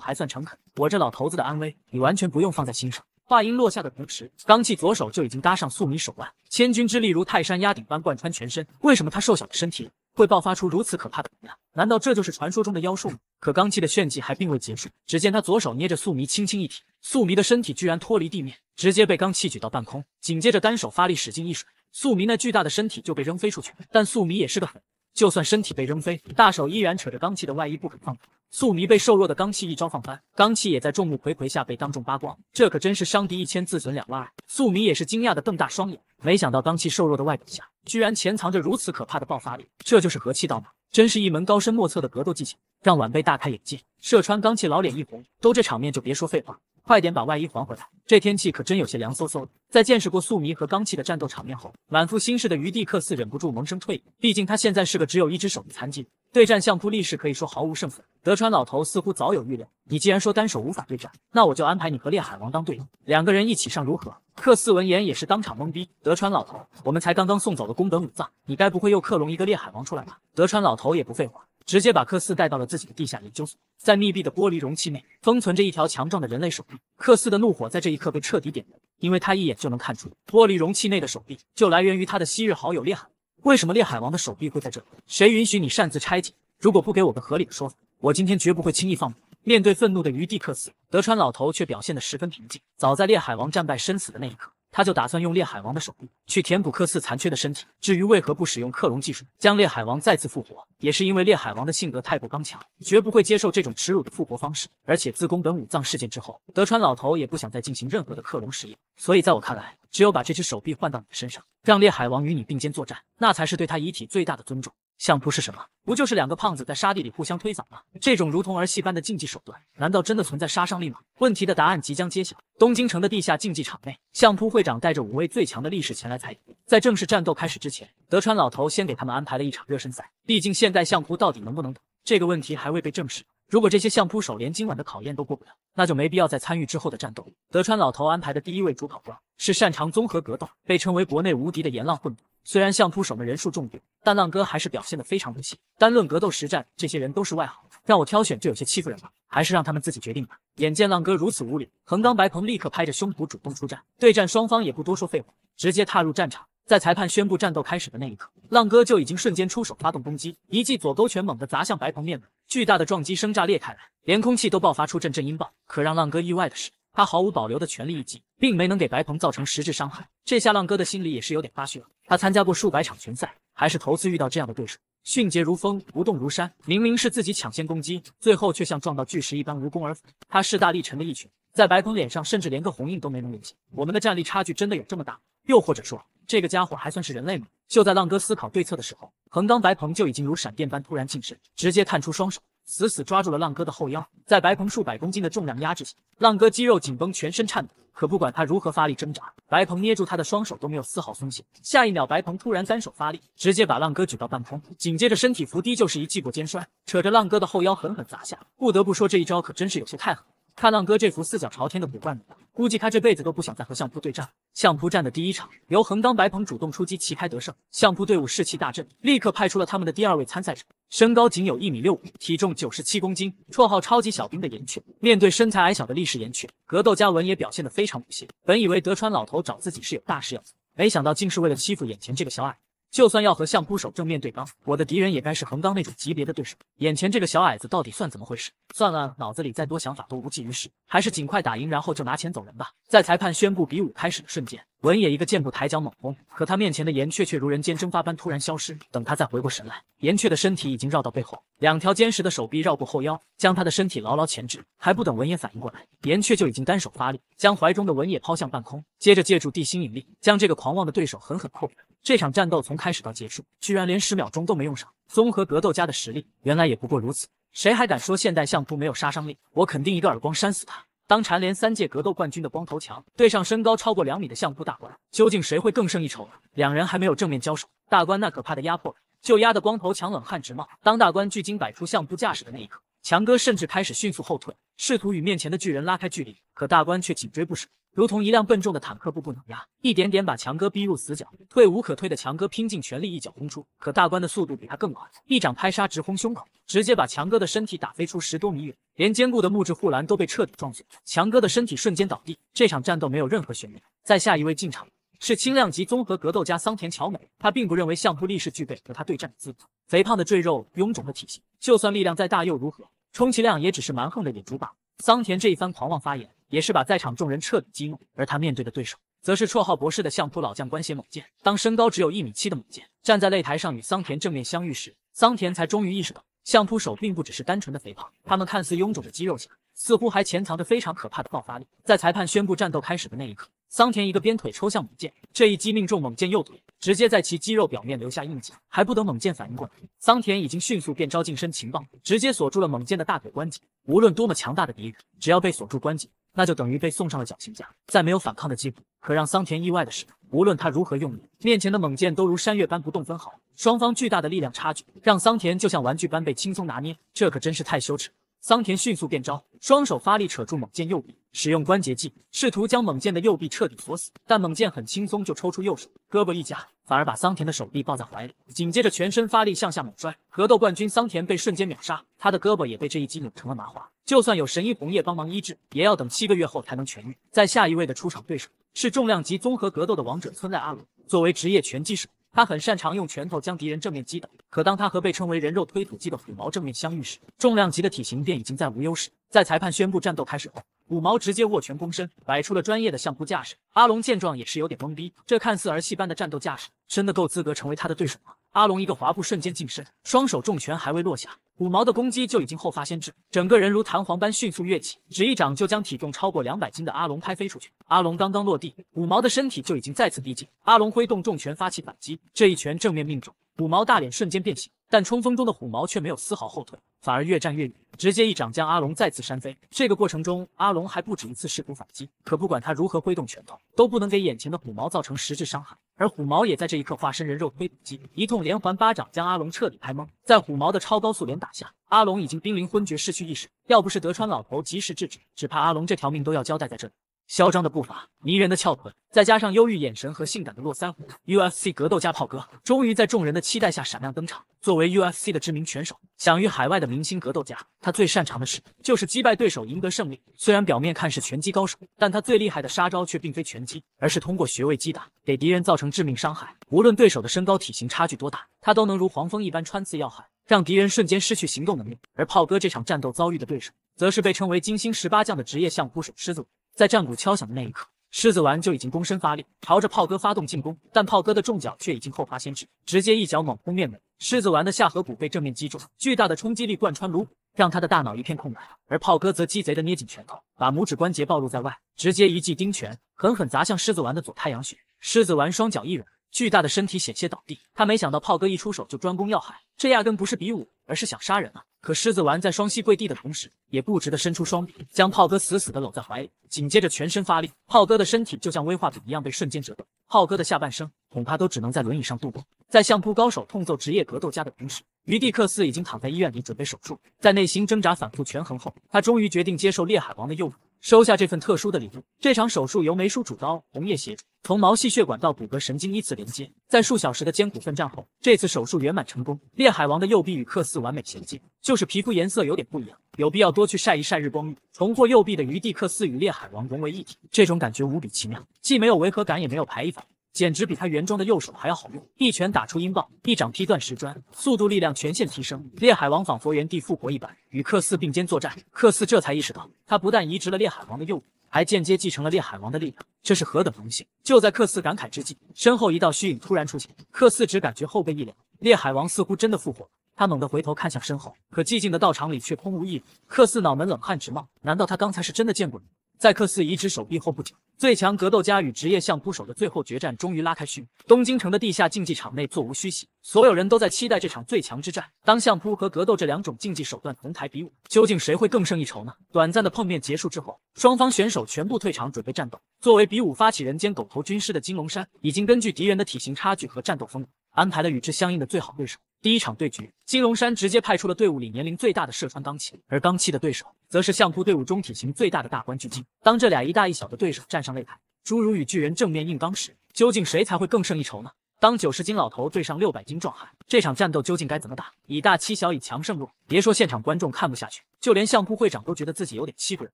还算诚恳。我这老头子的安危，你完全不用放在心上。话音落下的同时，刚气左手就已经搭上素弥手腕，千钧之力如泰山压顶般贯穿全身。为什么他瘦小的身体？会爆发出如此可怕的能量？难道这就是传说中的妖术吗？可罡气的炫技还并未结束，只见他左手捏着素弥，轻轻一提，素弥的身体居然脱离地面，直接被罡气举到半空。紧接着单手发力，使劲一甩，素弥那巨大的身体就被扔飞出去。但素弥也是个狠，就算身体被扔飞，大手依然扯着罡气的外衣不肯放开。素弥被瘦弱的罡气一招放翻，罡气也在众目睽睽下被当众扒光，这可真是伤敌一千自损两万二。素弥也是惊讶的瞪大双眼，没想到罡气瘦弱的外表下，居然潜藏着如此可怕的爆发力，这就是和气道吗？真是一门高深莫测的格斗技巧，让晚辈大开眼界。射穿罡气老脸一红，都这场面就别说废话，快点把外衣还回来，这天气可真有些凉飕飕的。在见识过素弥和罡气的战斗场面后，满腹心事的余地克斯忍不住萌生退意，毕竟他现在是个只有一只手的残疾人。对战相扑力士可以说毫无胜算。德川老头似乎早有预料，你既然说单手无法对战，那我就安排你和烈海王当队友，两个人一起上如何？克四闻言也是当场懵逼。德川老头，我们才刚刚送走了宫本武藏，你该不会又克隆一个烈海王出来吧？德川老头也不废话，直接把克四带到了自己的地下研究所，在密闭的玻璃容器内封存着一条强壮的人类手臂。克四的怒火在这一刻被彻底点燃，因为他一眼就能看出，玻璃容器内的手臂就来源于他的昔日好友烈海。为什么烈海王的手臂会在这里？谁允许你擅自拆解？如果不给我个合理的说法，我今天绝不会轻易放过！面对愤怒的余地克斯，德川老头却表现得十分平静。早在烈海王战败身死的那一刻。他就打算用烈海王的手臂去填补克四残缺的身体。至于为何不使用克隆技术将烈海王再次复活，也是因为烈海王的性格太过刚强，绝不会接受这种耻辱的复活方式。而且自宫本武藏事件之后，德川老头也不想再进行任何的克隆实验。所以在我看来，只有把这只手臂换到你的身上，让烈海王与你并肩作战，那才是对他遗体最大的尊重。相扑是什么？不就是两个胖子在沙地里互相推搡吗？这种如同儿戏般的竞技手段，难道真的存在杀伤力吗？问题的答案即将揭晓。东京城的地下竞技场内，相扑会长带着五位最强的力士前来参与。在正式战斗开始之前，德川老头先给他们安排了一场热身赛。毕竟现在相扑到底能不能打这个问题还未被证实。如果这些相扑手连今晚的考验都过不了，那就没必要再参与之后的战斗。德川老头安排的第一位主考官是擅长综合格斗，被称为国内无敌的岩浪混斗。虽然相扑手们人数众多，但浪哥还是表现得非常不信。单论格斗实战，这些人都是外行，让我挑选就有些欺负人了，还是让他们自己决定吧。眼见浪哥如此无礼，横纲白鹏立刻拍着胸脯主动出战。对战双方也不多说废话，直接踏入战场。在裁判宣布战斗开始的那一刻，浪哥就已经瞬间出手，发动攻击，一记左勾拳猛地砸向白鹏面部，巨大的撞击声炸裂开来，连空气都爆发出阵阵音爆。可让浪哥意外的是。他毫无保留的全力一击，并没能给白鹏造成实质伤害。这下浪哥的心里也是有点发虚了。他参加过数百场拳赛，还是头次遇到这样的对手，迅捷如风，不动如山。明明是自己抢先攻击，最后却像撞到巨石一般无功而返。他势大力沉的一拳，在白鹏脸上甚至连个红印都没能留下。我们的战力差距真的有这么大？又或者说，这个家伙还算是人类吗？就在浪哥思考对策的时候，横刚白鹏就已经如闪电般突然近身，直接探出双手。死死抓住了浪哥的后腰，在白鹏数百公斤的重量压制下，浪哥肌肉紧绷，全身颤抖。可不管他如何发力挣扎，白鹏捏住他的双手都没有丝毫松懈。下一秒，白鹏突然单手发力，直接把浪哥举到半空，紧接着身体伏低，就是一记过肩摔，扯着浪哥的后腰狠狠砸下。不得不说，这一招可真是有些太狠。看浪哥这副四脚朝天的古怪模样，估计他这辈子都不想再和相扑对战。相扑战的第一场由横纲白鹏主动出击，旗开得胜，相扑队伍士气大振，立刻派出了他们的第二位参赛者，身高仅有一米六五，体重九十七公斤，绰号“超级小兵”的岩雀。面对身材矮小的力士岩雀，格斗加文也表现得非常不屑。本以为德川老头找自己是有大事要做，没想到竟是为了欺负眼前这个小矮。就算要和相扑手正面对刚，我的敌人也该是横纲那种级别的对手。眼前这个小矮子到底算怎么回事？算了，脑子里再多想法都无济于事，还是尽快打赢，然后就拿钱走人吧。在裁判宣布比武开始的瞬间，文野一个箭步抬脚猛轰，可他面前的岩雀却如人间蒸发般突然消失。等他再回过神来，岩雀的身体已经绕到背后，两条坚实的手臂绕过后腰，将他的身体牢牢钳制。还不等文野反应过来，岩雀就已经单手发力，将怀中的文野抛向半空，接着借助地心引力，将这个狂妄的对手狠狠扣。这场战斗从开始到结束，居然连十秒钟都没用上。综合格斗家的实力原来也不过如此，谁还敢说现代相扑没有杀伤力？我肯定一个耳光扇死他！当蝉联三届格斗冠军的光头强对上身高超过两米的相扑大官，究竟谁会更胜一筹呢？两人还没有正面交手，大官那可怕的压迫感就压得光头强冷汗直冒。当大官巨鲸摆出相扑架势的那一刻。强哥甚至开始迅速后退，试图与面前的巨人拉开距离，可大关却紧追不舍，如同一辆笨重的坦克，步步碾压，一点点把强哥逼入死角。退无可退的强哥拼尽全力一脚轰出，可大关的速度比他更快，一掌拍杀直轰胸口，直接把强哥的身体打飞出十多米远，连坚固的木质护栏都被彻底撞碎。强哥的身体瞬间倒地。这场战斗没有任何悬念。在下一位进场是轻量级综合格斗家桑田乔美，他并不认为相扑力士具备和他对战的资格。肥胖的赘肉，臃肿的体型，就算力量再大又如何？充其量也只是蛮横的野猪罢了。桑田这一番狂妄发言，也是把在场众人彻底激怒。而他面对的对手，则是绰号博士的相扑老将关协猛健。当身高只有一米七的猛健站在擂台上与桑田正面相遇时，桑田才终于意识到，相扑手并不只是单纯的肥胖，他们看似臃肿的肌肉下，似乎还潜藏着非常可怕的爆发力。在裁判宣布战斗开始的那一刻，桑田一个鞭腿抽向猛健，这一击命中猛健右腿。直接在其肌肉表面留下印记，还不得猛剑反应过来？桑田已经迅速变招近身擒棒，直接锁住了猛剑的大腿关节。无论多么强大的敌人，只要被锁住关节，那就等于被送上了绞刑架，再没有反抗的机会。可让桑田意外的是，无论他如何用力，面前的猛剑都如山岳般不动分毫。双方巨大的力量差距，让桑田就像玩具般被轻松拿捏。这可真是太羞耻了！桑田迅速变招，双手发力扯住猛剑右臂。使用关节技，试图将猛剑的右臂彻底锁死，但猛剑很轻松就抽出右手，胳膊一夹，反而把桑田的手臂抱在怀里。紧接着全身发力向下猛摔，格斗冠军桑田被瞬间秒杀，他的胳膊也被这一击扭成了麻花。就算有神医红叶帮忙医治，也要等七个月后才能痊愈。在下一位的出场对手是重量级综合格斗的王者村濑阿鲁，作为职业拳击手。他很擅长用拳头将敌人正面击倒，可当他和被称为人肉推土机的五毛正面相遇时，重量级的体型便已经再无优势。在裁判宣布战斗开始后，五毛直接握拳躬身，摆出了专业的相扑架势。阿龙见状也是有点懵逼，这看似儿戏般的战斗架势，真的够资格成为他的对手吗？阿龙一个滑步瞬间近身，双手重拳还未落下，五毛的攻击就已经后发先至，整个人如弹簧般迅速跃起，只一掌就将体重超过两百斤的阿龙拍飞出去。阿龙刚刚落地，五毛的身体就已经再次逼近。阿龙挥动重拳发起反击，这一拳正面命中，五毛大脸瞬间变形。但冲锋中的虎毛却没有丝毫后退，反而越战越勇，直接一掌将阿龙再次扇飞。这个过程中，阿龙还不止一次试图反击，可不管他如何挥动拳头，都不能给眼前的虎毛造成实质伤害。而虎毛也在这一刻化身人肉推土机，一通连环巴掌将阿龙彻底拍懵。在虎毛的超高速连打下，阿龙已经濒临昏厥，失去意识。要不是德川老头及时制止，只怕阿龙这条命都要交代在这里。嚣张的步伐，迷人的翘臀，再加上忧郁眼神和性感的络腮胡，UFC 格斗家炮哥终于在众人的期待下闪亮登场。作为 UFC 的知名拳手，享誉海外的明星格斗家，他最擅长的事就是击败对手，赢得胜利。虽然表面看是拳击高手，但他最厉害的杀招却并非拳击，而是通过穴位击打给敌人造成致命伤害。无论对手的身高体型差距多大，他都能如黄蜂一般穿刺要害，让敌人瞬间失去行动能力。而炮哥这场战斗遭遇的对手，则是被称为“金星十八将”的职业相扑手狮子。在战鼓敲响的那一刻，狮子丸就已经躬身发力，朝着炮哥发动进攻。但炮哥的重脚却已经后发先至，直接一脚猛轰面门。狮子丸的下颌骨被正面击中，巨大的冲击力贯穿颅骨，让他的大脑一片空白。而炮哥则鸡贼的捏紧拳头，把拇指关节暴露在外，直接一记钉拳狠狠砸向狮子丸的左太阳穴。狮子丸双脚一软，巨大的身体险些倒地。他没想到炮哥一出手就专攻要害，这压根不是比武，而是想杀人啊！可狮子丸在双膝跪地的同时，也固执的伸出双臂，将炮哥死死的搂在怀里。紧接着全身发力，炮哥的身体就像威化饼一样被瞬间折断。炮哥的下半生恐怕都只能在轮椅上度过。在相扑高手痛揍职业格斗家的同时，于蒂克斯已经躺在医院里准备手术。在内心挣扎、反复权衡后，他终于决定接受烈海王的诱。惑，收下这份特殊的礼物。这场手术由梅叔主刀，红叶协助，从毛细血管到骨骼神经依次连接。在数小时的艰苦奋战后，这次手术圆满成功。烈海王的右臂与克斯完美衔接，就是皮肤颜色有点不一样，有必要多去晒一晒日光浴。重获右臂的余地克斯与烈海王融为一体，这种感觉无比奇妙，既没有违和感，也没有排异反应。简直比他原装的右手还要好用，一拳打出音爆，一掌劈断石砖，速度、力量全线提升。烈海王仿佛原地复活一般，与克四并肩作战。克四这才意识到，他不但移植了烈海王的右臂，还间接继承了烈海王的力量，这是何等荣幸！就在克四感慨之际，身后一道虚影突然出现。克四只感觉后背一凉，烈海王似乎真的复活了。他猛地回头看向身后，可寂静的道场里却空无一人。克四脑门冷汗直冒，难道他刚才是真的见过你？在克斯移植手臂后不久，最强格斗家与职业相扑手的最后决战终于拉开序幕。东京城的地下竞技场内座无虚席，所有人都在期待这场最强之战。当相扑和格斗这两种竞技手段同台比武，究竟谁会更胜一筹呢？短暂的碰面结束之后，双方选手全部退场准备战斗。作为比武发起人间狗头军师的金龙山，已经根据敌人的体型差距和战斗风格，安排了与之相应的最好对手。第一场对局，金龙山直接派出了队伍里年龄最大的射川钢七，而钢七的对手则是相扑队伍中体型最大的大关巨鲸。当这俩一大一小的对手站上擂台，诸如与巨人正面硬刚时，究竟谁才会更胜一筹呢？当九十斤老头对上六百斤壮汉，这场战斗究竟该怎么打？以大欺小，以强胜弱。别说现场观众看不下去，就连相扑会长都觉得自己有点欺负人。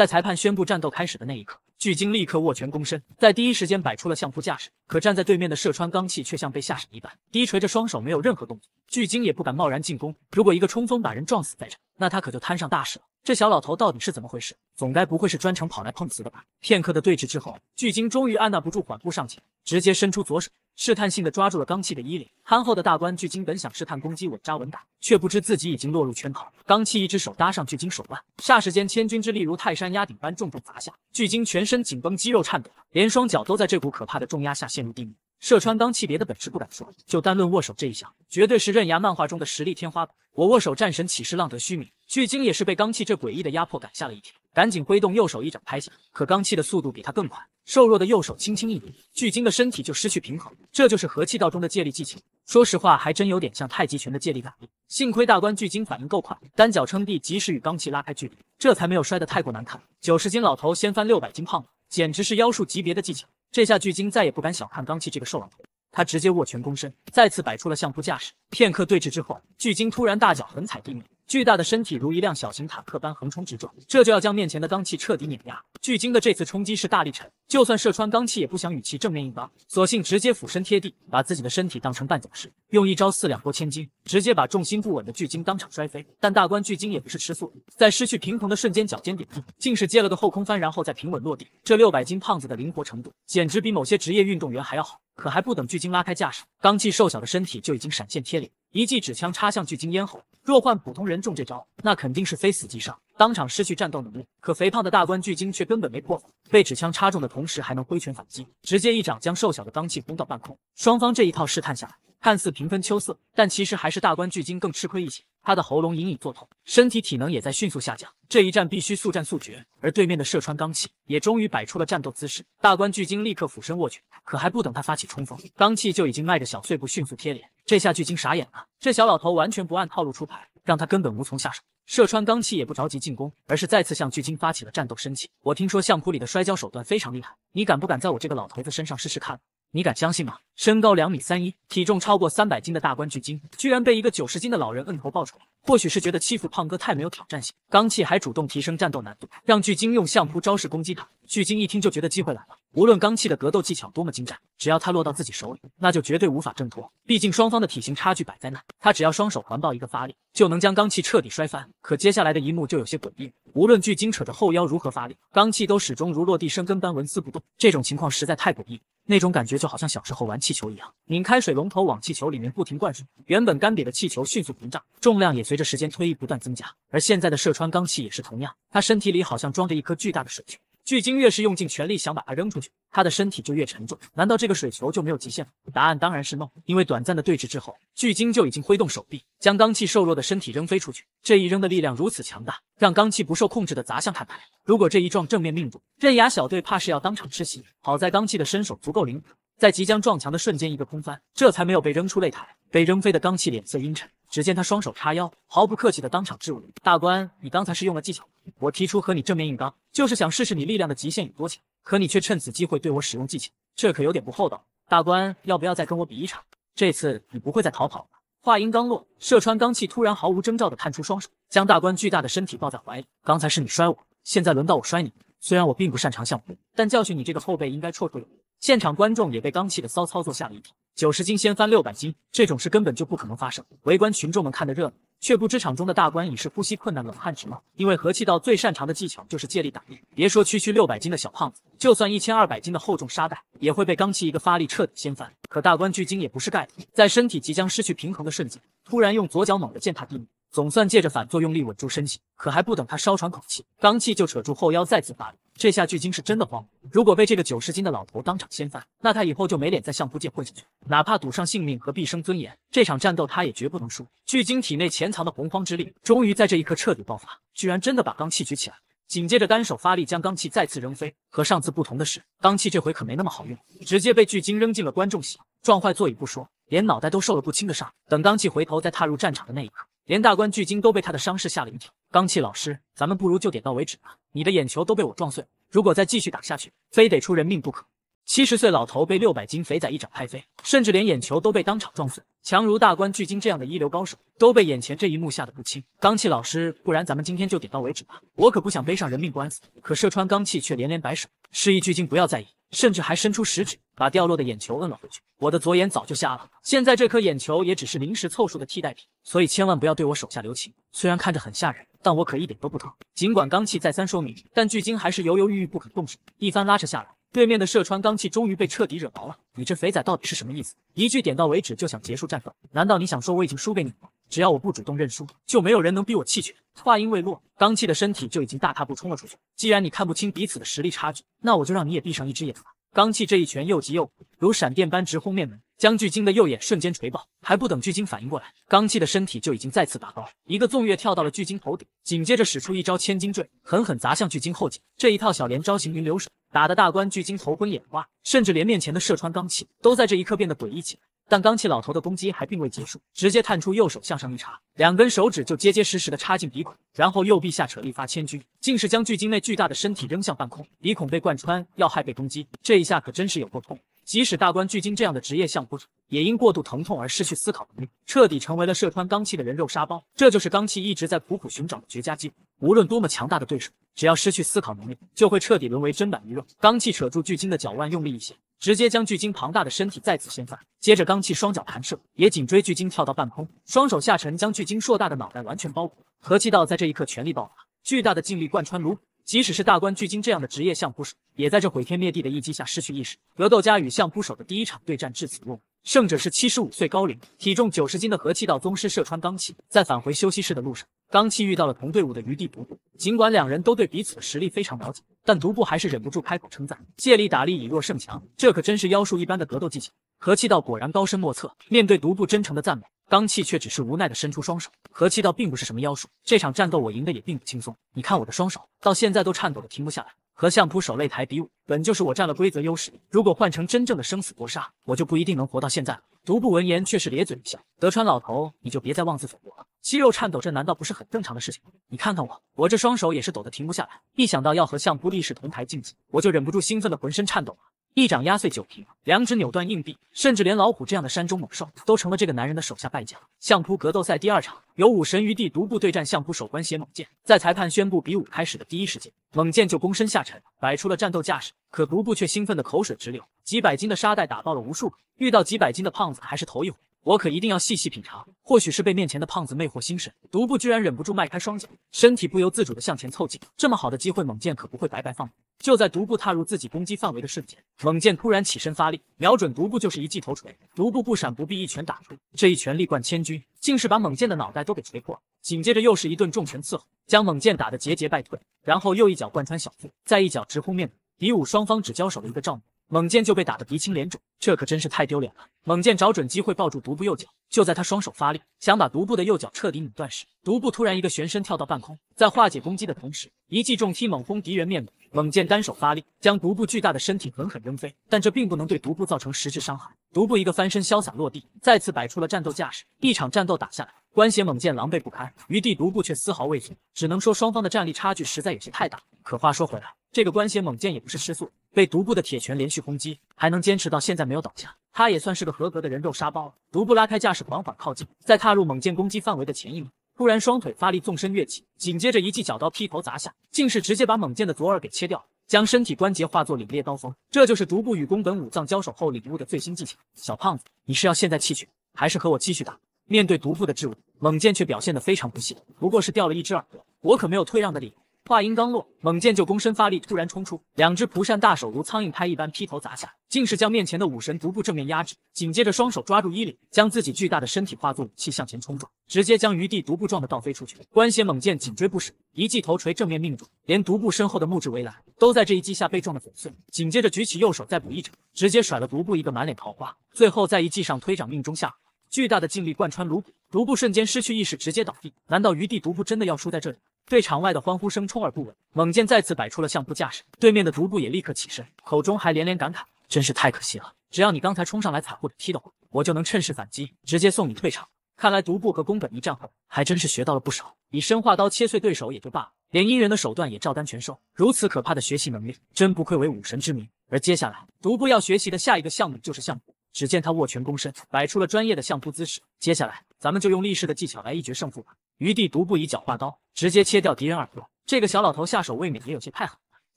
在裁判宣布战斗开始的那一刻，巨鲸立刻握拳躬身，在第一时间摆出了相扑架势。可站在对面的射川刚气却像被吓傻一般，低垂着双手，没有任何动作。巨鲸也不敢贸然进攻，如果一个冲锋把人撞死在这，那他可就摊上大事了。这小老头到底是怎么回事？总该不会是专程跑来碰瓷的吧？片刻的对峙之后，巨鲸终于按捺不住，缓步上前，直接伸出左手。试探性的抓住了钢气的衣领，憨厚的大官巨鲸本想试探攻击，稳扎稳打，却不知自己已经落入圈套。钢气一只手搭上巨鲸手腕，霎时间千钧之力如泰山压顶般重重砸下，巨鲸全身紧绷，肌肉颤抖，连双脚都在这股可怕的重压下陷入地面。射穿钢气，别的本事不敢说，就单论握手这一项，绝对是刃牙漫画中的实力天花板。我握手战神岂是浪得虚名？巨鲸也是被钢气这诡异的压迫感吓了一跳，赶紧挥动右手一掌拍下，可钢气的速度比他更快。瘦弱的右手轻轻一拧，巨鲸的身体就失去平衡。这就是和气道中的借力技巧。说实话，还真有点像太极拳的借力打力。幸亏大官巨鲸反应够快，单脚撑地，及时与钢气拉开距离，这才没有摔得太过难看。九十斤老头掀翻六百斤胖子，简直是妖术级别的技巧。这下巨鲸再也不敢小看钢气这个瘦老头，他直接握拳躬身，再次摆出了相扑架势。片刻对峙之后，巨鲸突然大脚狠踩地面。巨大的身体如一辆小型坦克般横冲直撞，这就要将面前的钢气彻底碾压。巨鲸的这次冲击是大力沉，就算射穿钢气，也不想与其正面硬刚，索性直接俯身贴地，把自己的身体当成绊脚石，用一招四两拨千斤，直接把重心不稳的巨鲸当场摔飞。但大关巨鲸也不是吃素的，在失去平衡的瞬间，脚尖点地，竟是接了个后空翻，然后再平稳落地。这六百斤胖子的灵活程度，简直比某些职业运动员还要好。可还不等巨鲸拉开架势，钢气瘦小的身体就已经闪现贴脸，一记纸枪插向巨鲸咽喉。若换普通人中这招，那肯定是非死即伤，当场失去战斗能力。可肥胖的大官巨鲸却根本没破防，被纸枪插中的同时还能挥拳反击，直接一掌将瘦小的钢气轰到半空。双方这一套试探下来，看似平分秋色，但其实还是大官巨鲸更吃亏一些。他的喉咙隐隐作痛，身体体能也在迅速下降。这一战必须速战速决。而对面的射穿钢气也终于摆出了战斗姿势，大官巨鲸立刻俯身握拳，可还不等他发起冲锋，钢气就已经迈着小碎步迅速贴脸。这下巨鲸傻眼了，这小老头完全不按套路出牌，让他根本无从下手。射穿钢气也不着急进攻，而是再次向巨鲸发起了战斗申请。我听说相扑里的摔跤手段非常厉害，你敢不敢在我这个老头子身上试试看？你敢相信吗？身高两米三一，体重超过三百斤的大关巨鲸，居然被一个九十斤的老人摁头爆出来。或许是觉得欺负胖哥太没有挑战性，刚气还主动提升战斗难度，让巨鲸用相扑招式攻击他。巨鲸一听就觉得机会来了。无论钢气的格斗技巧多么精湛，只要他落到自己手里，那就绝对无法挣脱。毕竟双方的体型差距摆在那，他只要双手环抱一个发力，就能将钢气彻底摔翻。可接下来的一幕就有些诡异无论巨鲸扯着后腰如何发力，钢气都始终如落地生根般纹丝不动。这种情况实在太诡异，那种感觉就好像小时候玩气球一样，拧开水龙头往气球里面不停灌水，原本干瘪的气球迅速膨胀，重量也随着时间推移不断增加。而现在的射穿钢气也是同样，他身体里好像装着一颗巨大的水球。巨鲸越是用尽全力想把它扔出去，它的身体就越沉重。难道这个水球就没有极限吗？答案当然是 no。因为短暂的对峙之后，巨鲸就已经挥动手臂，将刚气瘦弱的身体扔飞出去。这一扔的力量如此强大，让刚气不受控制的砸向看台。如果这一撞正面命中，刃牙小队怕是要当场窒息。好在刚气的身手足够灵活。在即将撞墙的瞬间，一个空翻，这才没有被扔出擂台。被扔飞的钢气脸色阴沉，只见他双手叉腰，毫不客气的当场质问：“大官，你刚才是用了技巧？我提出和你正面硬刚，就是想试试你力量的极限有多强。可你却趁此机会对我使用技巧，这可有点不厚道。大官，要不要再跟我比一场？这次你不会再逃跑了话音刚落，射穿钢气突然毫无征兆地探出双手，将大官巨大的身体抱在怀里。刚才是你摔我，现在轮到我摔你。虽然我并不擅长相扑，但教训你这个后辈应该绰绰有余。现场观众也被刚气的骚操作吓了一跳，九十斤掀翻六百斤，这种事根本就不可能发生。围观群众们看得热闹，却不知场中的大官已是呼吸困难，冷汗直冒。因为和气道最擅长的技巧就是借力打力，别说区区六百斤的小胖子，就算一千二百斤的厚重沙袋，也会被刚气一个发力彻底掀翻。可大官巨鲸也不是盖的，在身体即将失去平衡的瞬间，突然用左脚猛地践踏地面，总算借着反作用力稳住身形。可还不等他稍喘口气，刚气就扯住后腰再次发力。这下巨鲸是真的慌了，如果被这个九十斤的老头当场掀翻，那他以后就没脸在相扑界混下去。哪怕赌上性命和毕生尊严，这场战斗他也绝不能输。巨鲸体内潜藏的洪荒之力终于在这一刻彻底爆发，居然真的把钢气举起来紧接着单手发力将钢气再次扔飞。和上次不同的是，钢气这回可没那么好用，直接被巨鲸扔进了观众席，撞坏座椅不说，连脑袋都受了不轻的伤。等钢气回头再踏入战场的那一刻，连大关巨鲸都被他的伤势吓了一跳。钢气老师，咱们不如就点到为止吧。你的眼球都被我撞碎，如果再继续打下去，非得出人命不可。七十岁老头被六百斤肥仔一掌拍飞，甚至连眼球都被当场撞碎。强如大关巨鲸这样的一流高手，都被眼前这一幕吓得不轻。刚气老师，不然咱们今天就点到为止吧，我可不想背上人命官司。可射穿刚气却连连摆手，示意巨鲸不要在意。甚至还伸出食指，把掉落的眼球摁了回去。我的左眼早就瞎了，现在这颗眼球也只是临时凑数的替代品，所以千万不要对我手下留情。虽然看着很吓人，但我可一点都不疼。尽管刚气再三说明，但巨鲸还是犹犹豫豫不肯动手。一番拉扯下来。对面的射穿刚气终于被彻底惹毛了，你这肥仔到底是什么意思？一句点到为止就想结束战斗？难道你想说我已经输给你吗？只要我不主动认输，就没有人能逼我弃权。话音未落，刚气的身体就已经大踏步冲了出去。既然你看不清彼此的实力差距，那我就让你也闭上一只眼吧。刚气这一拳又急又如闪电般直轰面门。将巨鲸的右眼瞬间锤爆，还不等巨鲸反应过来，钢气的身体就已经再次拔高，一个纵跃跳到了巨鲸头顶，紧接着使出一招千斤坠，狠狠砸向巨鲸后颈。这一套小连招行云流水，打得大关巨鲸头昏眼花，甚至连面前的射穿钢气都在这一刻变得诡异起来。但钢气老头的攻击还并未结束，直接探出右手向上一插，两根手指就结结实实的插进鼻孔，然后右臂下扯一发千钧，竟是将巨鲸那巨大的身体扔向半空，鼻孔被贯穿，要害被攻击，这一下可真是有够痛。即使大观巨鲸这样的职业向骨者，也因过度疼痛而失去思考能力，彻底成为了射穿钢气的人肉沙包。这就是钢气一直在苦苦寻找的绝佳机会。无论多么强大的对手，只要失去思考能力，就会彻底沦为砧板鱼肉。钢气扯住巨鲸的脚腕，用力一掀，直接将巨鲸庞大的身体再次掀翻。接着，钢气双脚弹射，也紧追巨鲸跳到半空，双手下沉将巨鲸硕大的脑袋完全包裹。和气道在这一刻全力爆发，巨大的劲力贯穿颅骨。即使是大观巨鲸这样的职业相扑手，也在这毁天灭地的一击下失去意识。格斗家与相扑手的第一场对战至此落幕，胜者是七十五岁高龄、体重九十斤的和气道宗师射川刚气。在返回休息室的路上，刚气遇到了同队伍的余地独步。尽管两人都对彼此的实力非常了解，但独步还是忍不住开口称赞：“借力打力，以弱胜强，这可真是妖术一般的格斗技巧。和气道果然高深莫测。”面对独步真诚的赞美。罡气却只是无奈的伸出双手，和气道并不是什么妖术，这场战斗我赢的也并不轻松。你看我的双手到现在都颤抖的停不下来。和相扑手擂台比武本就是我占了规则优势，如果换成真正的生死搏杀，我就不一定能活到现在了。独步闻言却是咧嘴一笑：“德川老头，你就别再妄自菲薄了。肌肉颤抖这难道不是很正常的事情？你看看我，我这双手也是抖得停不下来。一想到要和相扑力士同台竞技，我就忍不住兴奋的浑身颤抖了。”一掌压碎酒瓶，两指扭断硬币，甚至连老虎这样的山中猛兽都成了这个男人的手下败将。相扑格斗赛第二场，由武神余地独步对战相扑守关邪猛剑。在裁判宣布比武开始的第一时间，猛剑就躬身下沉，摆出了战斗架势。可独步却兴奋的口水直流，几百斤的沙袋打爆了无数个，遇到几百斤的胖子还是头一回。我可一定要细细品尝。或许是被面前的胖子魅惑心神，独步居然忍不住迈开双脚，身体不由自主的向前凑近。这么好的机会，猛剑可不会白白放就在独步踏入自己攻击范围的瞬间，猛剑突然起身发力，瞄准独步就是一记头锤。独步不闪不避，一拳打出，这一拳力贯千钧，竟是把猛剑的脑袋都给锤破了。紧接着又是一顿重拳伺候，将猛剑打得节节败退。然后又一脚贯穿小腹，再一脚直轰面部。比武双方只交手了一个照面。猛剑就被打得鼻青脸肿，这可真是太丢脸了。猛剑找准机会抱住独步右脚，就在他双手发力想把独步的右脚彻底拧断时，独步突然一个旋身跳到半空，在化解攻击的同时，一记重踢猛轰敌人面部。猛剑单手发力将独步巨大的身体狠狠扔飞，但这并不能对独步造成实质伤害。独步一个翻身潇洒落地，再次摆出了战斗架势。一场战斗打下来，关邪猛剑狼狈不堪，余地独步却丝毫未损。只能说双方的战力差距实在有些太大。可话说回来，这个关邪猛剑也不是吃素的。被独步的铁拳连续轰击，还能坚持到现在没有倒下，他也算是个合格的人肉沙包了。独步拉开架势，缓缓靠近，在踏入猛剑攻击范围的前一秒，突然双腿发力，纵身跃起，紧接着一记脚刀劈头砸下，竟是直接把猛剑的左耳给切掉了，将身体关节化作凛冽刀锋。这就是独步与宫本武藏交手后领悟的最新技巧。小胖子，你是要现在弃权，还是和我继续打？面对独步的质问，猛剑却表现得非常不屑，不过是掉了一只耳朵，我可没有退让的理由。话音刚落，猛剑就躬身发力，突然冲出，两只蒲扇大手如苍蝇拍一般劈头砸下，竟是将面前的武神独步正面压制。紧接着双手抓住衣领，将自己巨大的身体化作武器向前冲撞，直接将余地独步撞得倒飞出去。关邪猛剑紧追不舍，一记头锤正面命中，连独步身后的木质围栏都在这一击下被撞得粉碎。紧接着举起右手再补一掌，直接甩了独步一个满脸桃花。最后在一记上推掌命中下颌，巨大的劲力贯穿颅骨，独步瞬间失去意识，直接倒地。难道余地独步真的要输在这里？对场外的欢呼声充耳不闻，猛剑再次摆出了相扑架势，对面的独步也立刻起身，口中还连连感慨：“真是太可惜了，只要你刚才冲上来踩或者踢的话，我就能趁势反击，直接送你退场。”看来独步和宫本一战后还真是学到了不少，以生化刀切碎对手也就罢了，连阴人的手段也照单全收。如此可怕的学习能力，真不愧为武神之名。而接下来，独步要学习的下一个项目就是相扑。只见他握拳躬身，摆出了专业的相扑姿势。接下来，咱们就用力士的技巧来一决胜负吧。余帝独步以脚画刀直接切掉敌人耳朵，这个小老头下手未免也有些太狠了。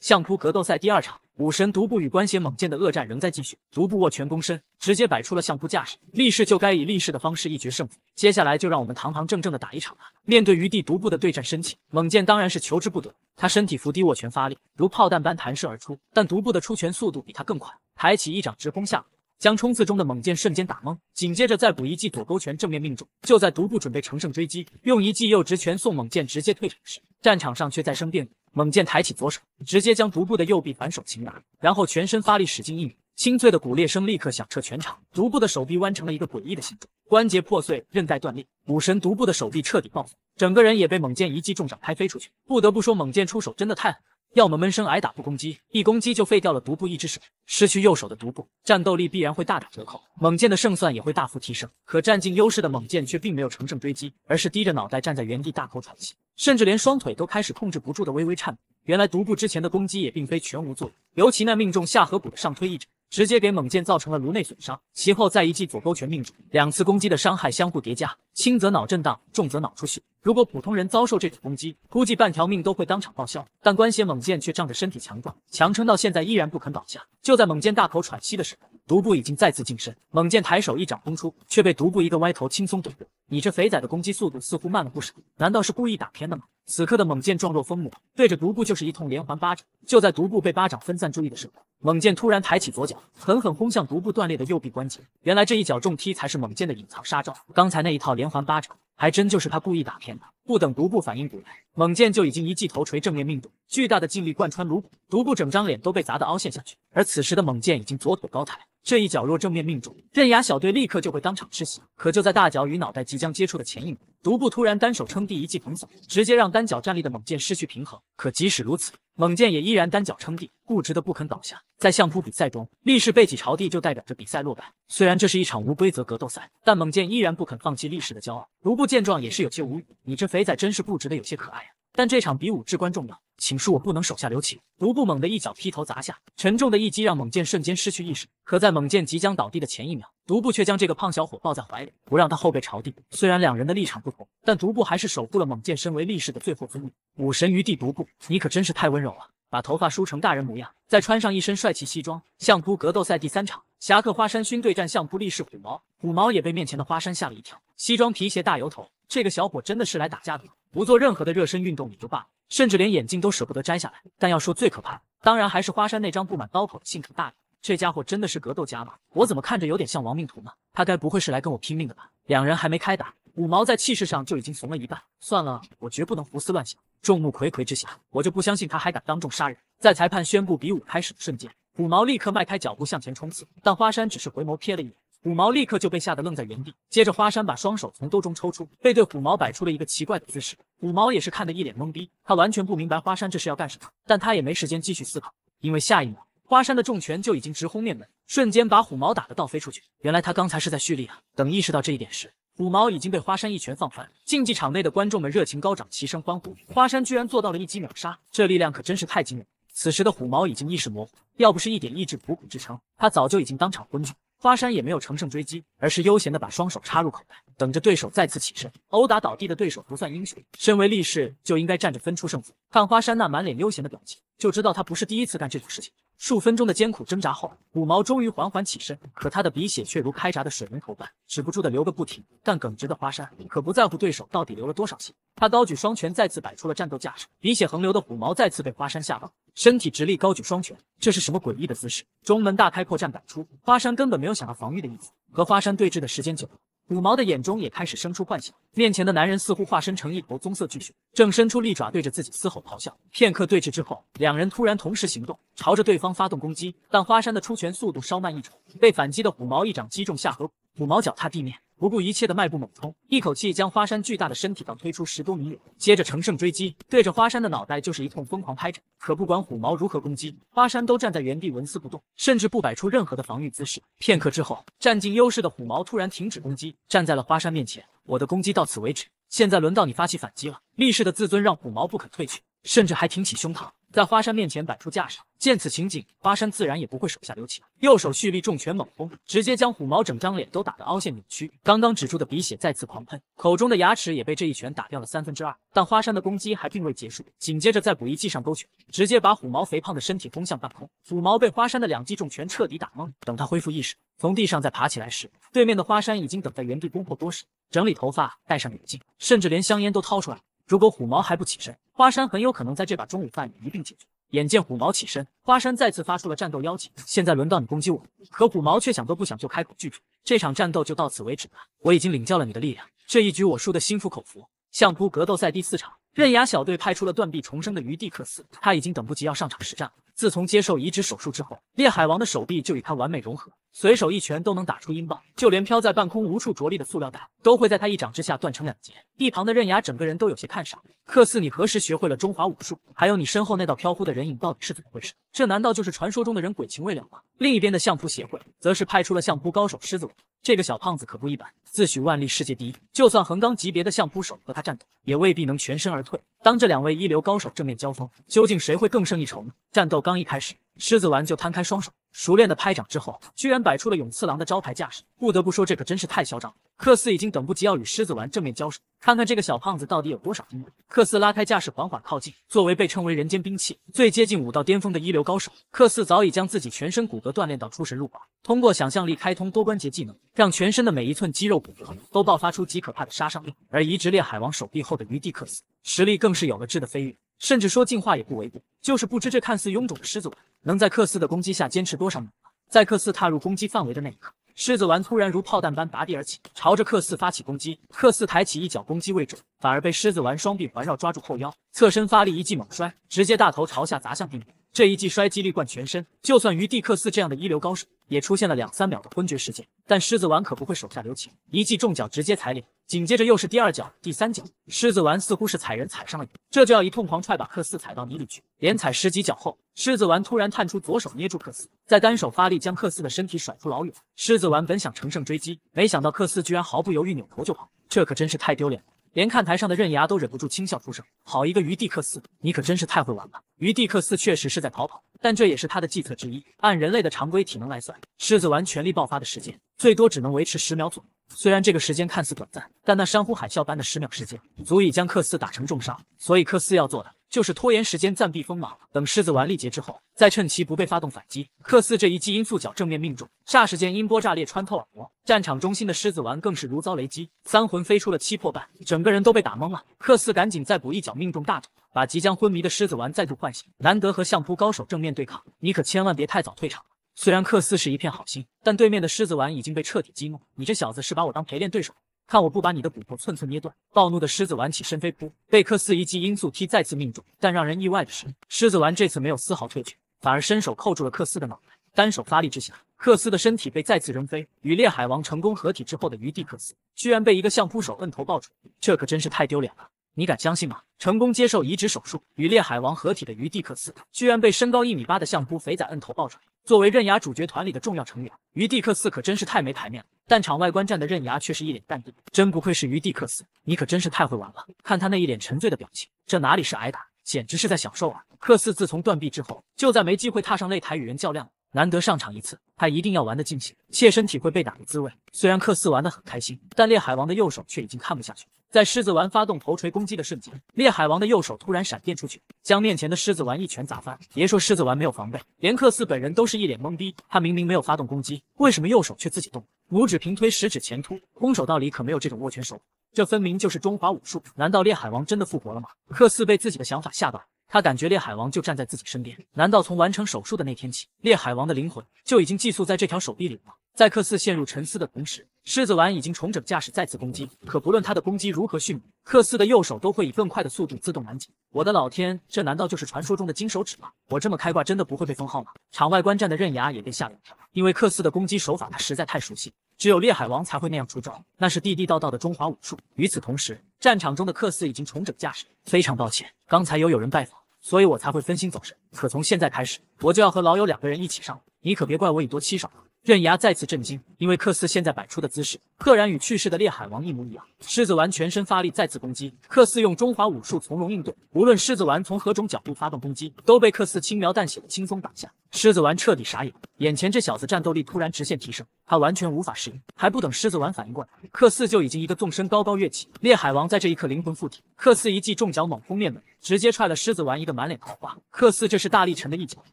相扑格斗赛第二场，武神独步与关协猛剑的恶战仍在继续。独步握拳躬身，直接摆出了相扑架势。立誓就该以立誓的方式一决胜负，接下来就让我们堂堂正正的打一场吧。面对余帝独步的对战申请，猛剑当然是求之不得。他身体伏低握拳发力，如炮弹般弹射而出。但独步的出拳速度比他更快，抬起一掌直攻下。将冲刺中的猛剑瞬间打懵，紧接着再补一记躲勾拳正面命中。就在独步准备乘胜追击，用一记右直拳送猛剑直接退场时，战场上却再生变故。猛剑抬起左手，直接将独步的右臂反手擒拿，然后全身发力使劲一拧，清脆的骨裂声立刻响彻全场。独步的手臂弯成了一个诡异的形状，关节破碎，韧带断裂，武神独步的手臂彻底暴走，整个人也被猛剑一记重掌拍飞出去。不得不说，猛剑出手真的太狠。要么闷声挨打不攻击，一攻击就废掉了独步一只手，失去右手的独步战斗力必然会大打折扣，猛剑的胜算也会大幅提升。可占尽优势的猛剑却并没有乘胜追击，而是低着脑袋站在原地大口喘气，甚至连双腿都开始控制不住的微微颤抖。原来独步之前的攻击也并非全无作用，尤其那命中下颌骨的上推一指。直接给猛剑造成了颅内损伤，其后再一记左勾拳命中，两次攻击的伤害相互叠加，轻则脑震荡，重则脑出血。如果普通人遭受这种攻击，估计半条命都会当场报销。但关血猛剑却仗着身体强壮，强撑到现在依然不肯倒下。就在猛剑大口喘息的时候，独步已经再次近身，猛剑抬手一掌轰出，却被独步一个歪头轻松躲过。你这肥仔的攻击速度似乎慢了不少，难道是故意打偏的吗？此刻的猛剑状若疯魔，对着独步就是一通连环巴掌。就在独步被巴掌分散注意的时候，猛剑突然抬起左脚，狠狠轰向独步断裂的右臂关节。原来这一脚重踢才是猛剑的隐藏杀招，刚才那一套连环巴掌，还真就是他故意打偏的。不等独步反应过来，猛剑就已经一记头锤正面命中，巨大的劲力贯穿颅骨，独步整张脸都被砸得凹陷下去。而此时的猛剑已经左腿高抬。这一脚若正面命中，刃牙小队立刻就会当场吃席。可就在大脚与脑袋即将接触的前一秒，独步突然单手撑地一记横扫，直接让单脚站立的猛剑失去平衡。可即使如此，猛剑也依然单脚撑地，固执的不肯倒下。在相扑比赛中，立士背脊朝地就代表着比赛落败。虽然这是一场无规则格斗赛，但猛剑依然不肯放弃立士的骄傲。独步见状也是有些无语，你这肥仔真是固执的有些可爱啊。但这场比武至关重要，请恕我不能手下留情。独步猛地一脚劈头砸下，沉重的一击让猛剑瞬间失去意识。可在猛剑即将倒地的前一秒，独步却将这个胖小伙抱在怀里，不让他后背朝地。虽然两人的立场不同，但独步还是守护了猛剑。身为力士的最后尊严。武神余地，独步，你可真是太温柔了。把头发梳成大人模样，再穿上一身帅气西装。相扑格斗赛第三场，侠客花山勋对战相扑力士虎毛。虎毛也被面前的花山吓了一跳，西装皮鞋大油头，这个小伙真的是来打架的。吗？不做任何的热身运动也就罢了，甚至连眼镜都舍不得摘下来。但要说最可怕的，当然还是花山那张布满刀口的信苦大脸。这家伙真的是格斗家吗？我怎么看着有点像亡命徒呢？他该不会是来跟我拼命的吧？两人还没开打，五毛在气势上就已经怂了一半。算了，我绝不能胡思乱想。众目睽睽之下，我就不相信他还敢当众杀人。在裁判宣布比武开始的瞬间，五毛立刻迈开脚步向前冲刺，但花山只是回眸瞥了一眼，五毛立刻就被吓得愣在原地，接着花山把双手从兜中抽出，背对虎毛摆出了一个奇怪的姿势。五毛也是看得一脸懵逼，他完全不明白花山这是要干什么，但他也没时间继续思考，因为下一秒花山的重拳就已经直轰面门，瞬间把虎毛打得倒飞出去。原来他刚才是在蓄力啊！等意识到这一点时，五毛已经被花山一拳放翻。竞技场内的观众们热情高涨，齐声欢呼，花山居然做到了一击秒杀，这力量可真是太惊人了。此时的虎毛已经意识模糊，要不是一点意志苦苦支撑，他早就已经当场昏厥。花山也没有乘胜追击，而是悠闲地把双手插入口袋。等着对手再次起身殴打倒地的对手不算英雄，身为力士就应该站着分出胜负。看花山那满脸悠闲的表情，就知道他不是第一次干这种事情。数分钟的艰苦挣扎后，五毛终于缓缓起身，可他的鼻血却如开闸的水龙头般止不住的流个不停。但耿直的花山可不在乎对手到底流了多少血，他高举双拳再次摆出了战斗架势。鼻血横流的五毛再次被花山吓到，身体直立高举双拳，这是什么诡异的姿势？中门大开破绽百出，花山根本没有想到防御的意思。和花山对峙的时间久了。五毛的眼中也开始生出幻想，面前的男人似乎化身成一头棕色巨熊，正伸出利爪对着自己嘶吼咆哮。片刻对峙之后，两人突然同时行动，朝着对方发动攻击。但花山的出拳速度稍慢一筹，被反击的五毛一掌击中下颌骨。五毛脚踏地面。不顾一切的迈步猛冲，一口气将花山巨大的身体倒推出十多米远，接着乘胜追击，对着花山的脑袋就是一通疯狂拍掌。可不管虎毛如何攻击，花山都站在原地纹丝不动，甚至不摆出任何的防御姿势。片刻之后，占尽优势的虎毛突然停止攻击，站在了花山面前。我的攻击到此为止，现在轮到你发起反击了。力士的自尊让虎毛不肯退去，甚至还挺起胸膛。在花山面前摆出架势，见此情景，花山自然也不会手下留情，右手蓄力重拳猛轰，直接将虎毛整张脸都打得凹陷扭曲，刚刚止住的鼻血再次狂喷，口中的牙齿也被这一拳打掉了三分之二。但花山的攻击还并未结束，紧接着再补一记上勾拳，直接把虎毛肥胖的身体轰向半空。虎毛被花山的两记重拳彻底打懵，等他恢复意识，从地上再爬起来时，对面的花山已经等在原地攻破多时，整理头发，戴上眼镜，甚至连香烟都掏出来了。如果虎毛还不起身，花山很有可能在这把中午饭里一并解决。眼见虎毛起身，花山再次发出了战斗邀请。现在轮到你攻击我，可虎毛却想都不想就开口拒绝。这场战斗就到此为止吧，我已经领教了你的力量，这一局我输得心服口服。相扑格斗赛第四场。刃牙小队派出了断臂重生的余地克斯，他已经等不及要上场实战了。自从接受移植手术之后，烈海王的手臂就与他完美融合，随手一拳都能打出音爆，就连飘在半空无处着力的塑料袋都会在他一掌之下断成两截。一旁的刃牙整个人都有些看傻。克斯，你何时学会了中华武术？还有你身后那道飘忽的人影到底是怎么回事？这难道就是传说中的人鬼情未了吗？另一边的相扑协会则是派出了相扑高手狮子王，这个小胖子可不一般，自诩万力世界第一，就算横纲级别的相扑手和他战斗。也未必能全身而退。当这两位一流高手正面交锋，究竟谁会更胜一筹呢？战斗刚一开始，狮子丸就摊开双手，熟练的拍掌之后，居然摆出了永次郎的招牌架势。不得不说，这可真是太嚣张了。克斯已经等不及要与狮子丸正面交手，看看这个小胖子到底有多少斤克斯拉开架势，缓缓靠近。作为被称为人间兵器、最接近武道巅峰的一流高手，克斯早已将自己全身骨骼锻炼到出神入化，通过想象力开通多关节技能，让全身的每一寸肌肉骨骼都爆发出极可怕的杀伤力。而移植裂海王手臂后，的余地克斯实力更是有了质的飞跃，甚至说进化也不为过。就是不知这看似臃肿的狮子丸能在克斯的攻击下坚持多少秒。在克斯踏入攻击范围的那一刻，狮子丸突然如炮弹般拔地而起，朝着克斯发起攻击。克斯抬起一脚攻击未准，反而被狮子丸双臂环绕抓住后腰，侧身发力一记猛摔，直接大头朝下砸向地面。这一记摔击力贯全身，就算于蒂克斯这样的一流高手，也出现了两三秒的昏厥时间。但狮子丸可不会手下留情，一记重脚直接踩脸，紧接着又是第二脚、第三脚。狮子丸似乎是踩人踩上了瘾，这就要一通狂踹把克斯踩到泥里去。连踩十几脚后，狮子丸突然探出左手捏住克斯，再单手发力将克斯的身体甩出老远。狮子丸本想乘胜追击，没想到克斯居然毫不犹豫扭头就跑，这可真是太丢脸。连看台上的刃牙都忍不住轻笑出声：“好一个于蒂克斯，你可真是太会玩了！”于蒂克斯确实是在逃跑，但这也是他的计策之一。按人类的常规体能来算，狮子丸全力爆发的时间最多只能维持十秒左右。虽然这个时间看似短暂，但那山呼海啸般的十秒时间，足以将克斯打成重伤。所以克斯要做的……就是拖延时间，暂避锋芒，等狮子丸力竭之后，再趁其不备发动反击。克斯这一记音速脚正面命中，霎时间音波炸裂，穿透耳膜。战场中心的狮子丸更是如遭雷击，三魂飞出了七魄半，整个人都被打懵了。克斯赶紧再补一脚命中大腿，把即将昏迷的狮子丸再度唤醒。难得和相扑高手正面对抗，你可千万别太早退场。虽然克斯是一片好心，但对面的狮子丸已经被彻底激怒，你这小子是把我当陪练对手？看我不把你的骨头寸寸捏断！暴怒的狮子丸起身飞扑，贝克斯一记音速踢再次命中。但让人意外的是，狮子丸这次没有丝毫退却，反而伸手扣住了克斯的脑袋，单手发力之下，克斯的身体被再次扔飞。与烈海王成功合体之后的余蒂克斯，居然被一个相扑手摁头抱住，这可真是太丢脸了！你敢相信吗？成功接受移植手术与烈海王合体的余蒂克斯，居然被身高一米八的相扑肥仔摁头抱住。作为刃牙主角团里的重要成员，余蒂克斯可真是太没排面了。但场外观战的刃牙却是一脸淡定，真不愧是于帝克斯，你可真是太会玩了。看他那一脸沉醉的表情，这哪里是挨打，简直是在享受啊！克斯自从断臂之后，就在没机会踏上擂台与人较量，难得上场一次，他一定要玩得尽兴，切身体会被打的滋味。虽然克斯玩得很开心，但烈海王的右手却已经看不下去。在狮子丸发动头锤攻击的瞬间，烈海王的右手突然闪电出去，将面前的狮子丸一拳砸翻。别说狮子丸没有防备，连克四本人都是一脸懵逼。他明明没有发动攻击，为什么右手却自己动？拇指平推，食指前突，空手道里可没有这种握拳手法，这分明就是中华武术。难道烈海王真的复活了吗？克四被自己的想法吓到了，他感觉烈海王就站在自己身边。难道从完成手术的那天起，烈海王的灵魂就已经寄宿在这条手臂里了吗？在克斯陷入沉思的同时，狮子丸已经重整驾驶，再次攻击。可不论他的攻击如何迅猛，克斯的右手都会以更快的速度自动拦截。我的老天，这难道就是传说中的金手指吗？我这么开挂，真的不会被封号吗？场外观战的刃牙也被吓了一跳，因为克斯的攻击手法他实在太熟悉，只有烈海王才会那样出招，那是地地道道的中华武术。与此同时，战场中的克斯已经重整驾驶。非常抱歉，刚才有有人拜访，所以我才会分心走神。可从现在开始，我就要和老友两个人一起上你可别怪我以多欺少刃牙再次震惊，因为克斯现在摆出的姿势，赫然与去世的烈海王一模一样。狮子丸全身发力，再次攻击。克斯用中华武术从容应对，无论狮子丸从何种角度发动攻击，都被克斯轻描淡写的轻松挡下。狮子丸彻底傻眼，眼前这小子战斗力突然直线提升，他完全无法适应。还不等狮子丸反应过来，克斯就已经一个纵身，高高跃起。烈海王在这一刻灵魂附体，克斯一记重脚猛轰面门。直接踹了狮子丸一个满脸桃花，克斯这是大力沉的一脚，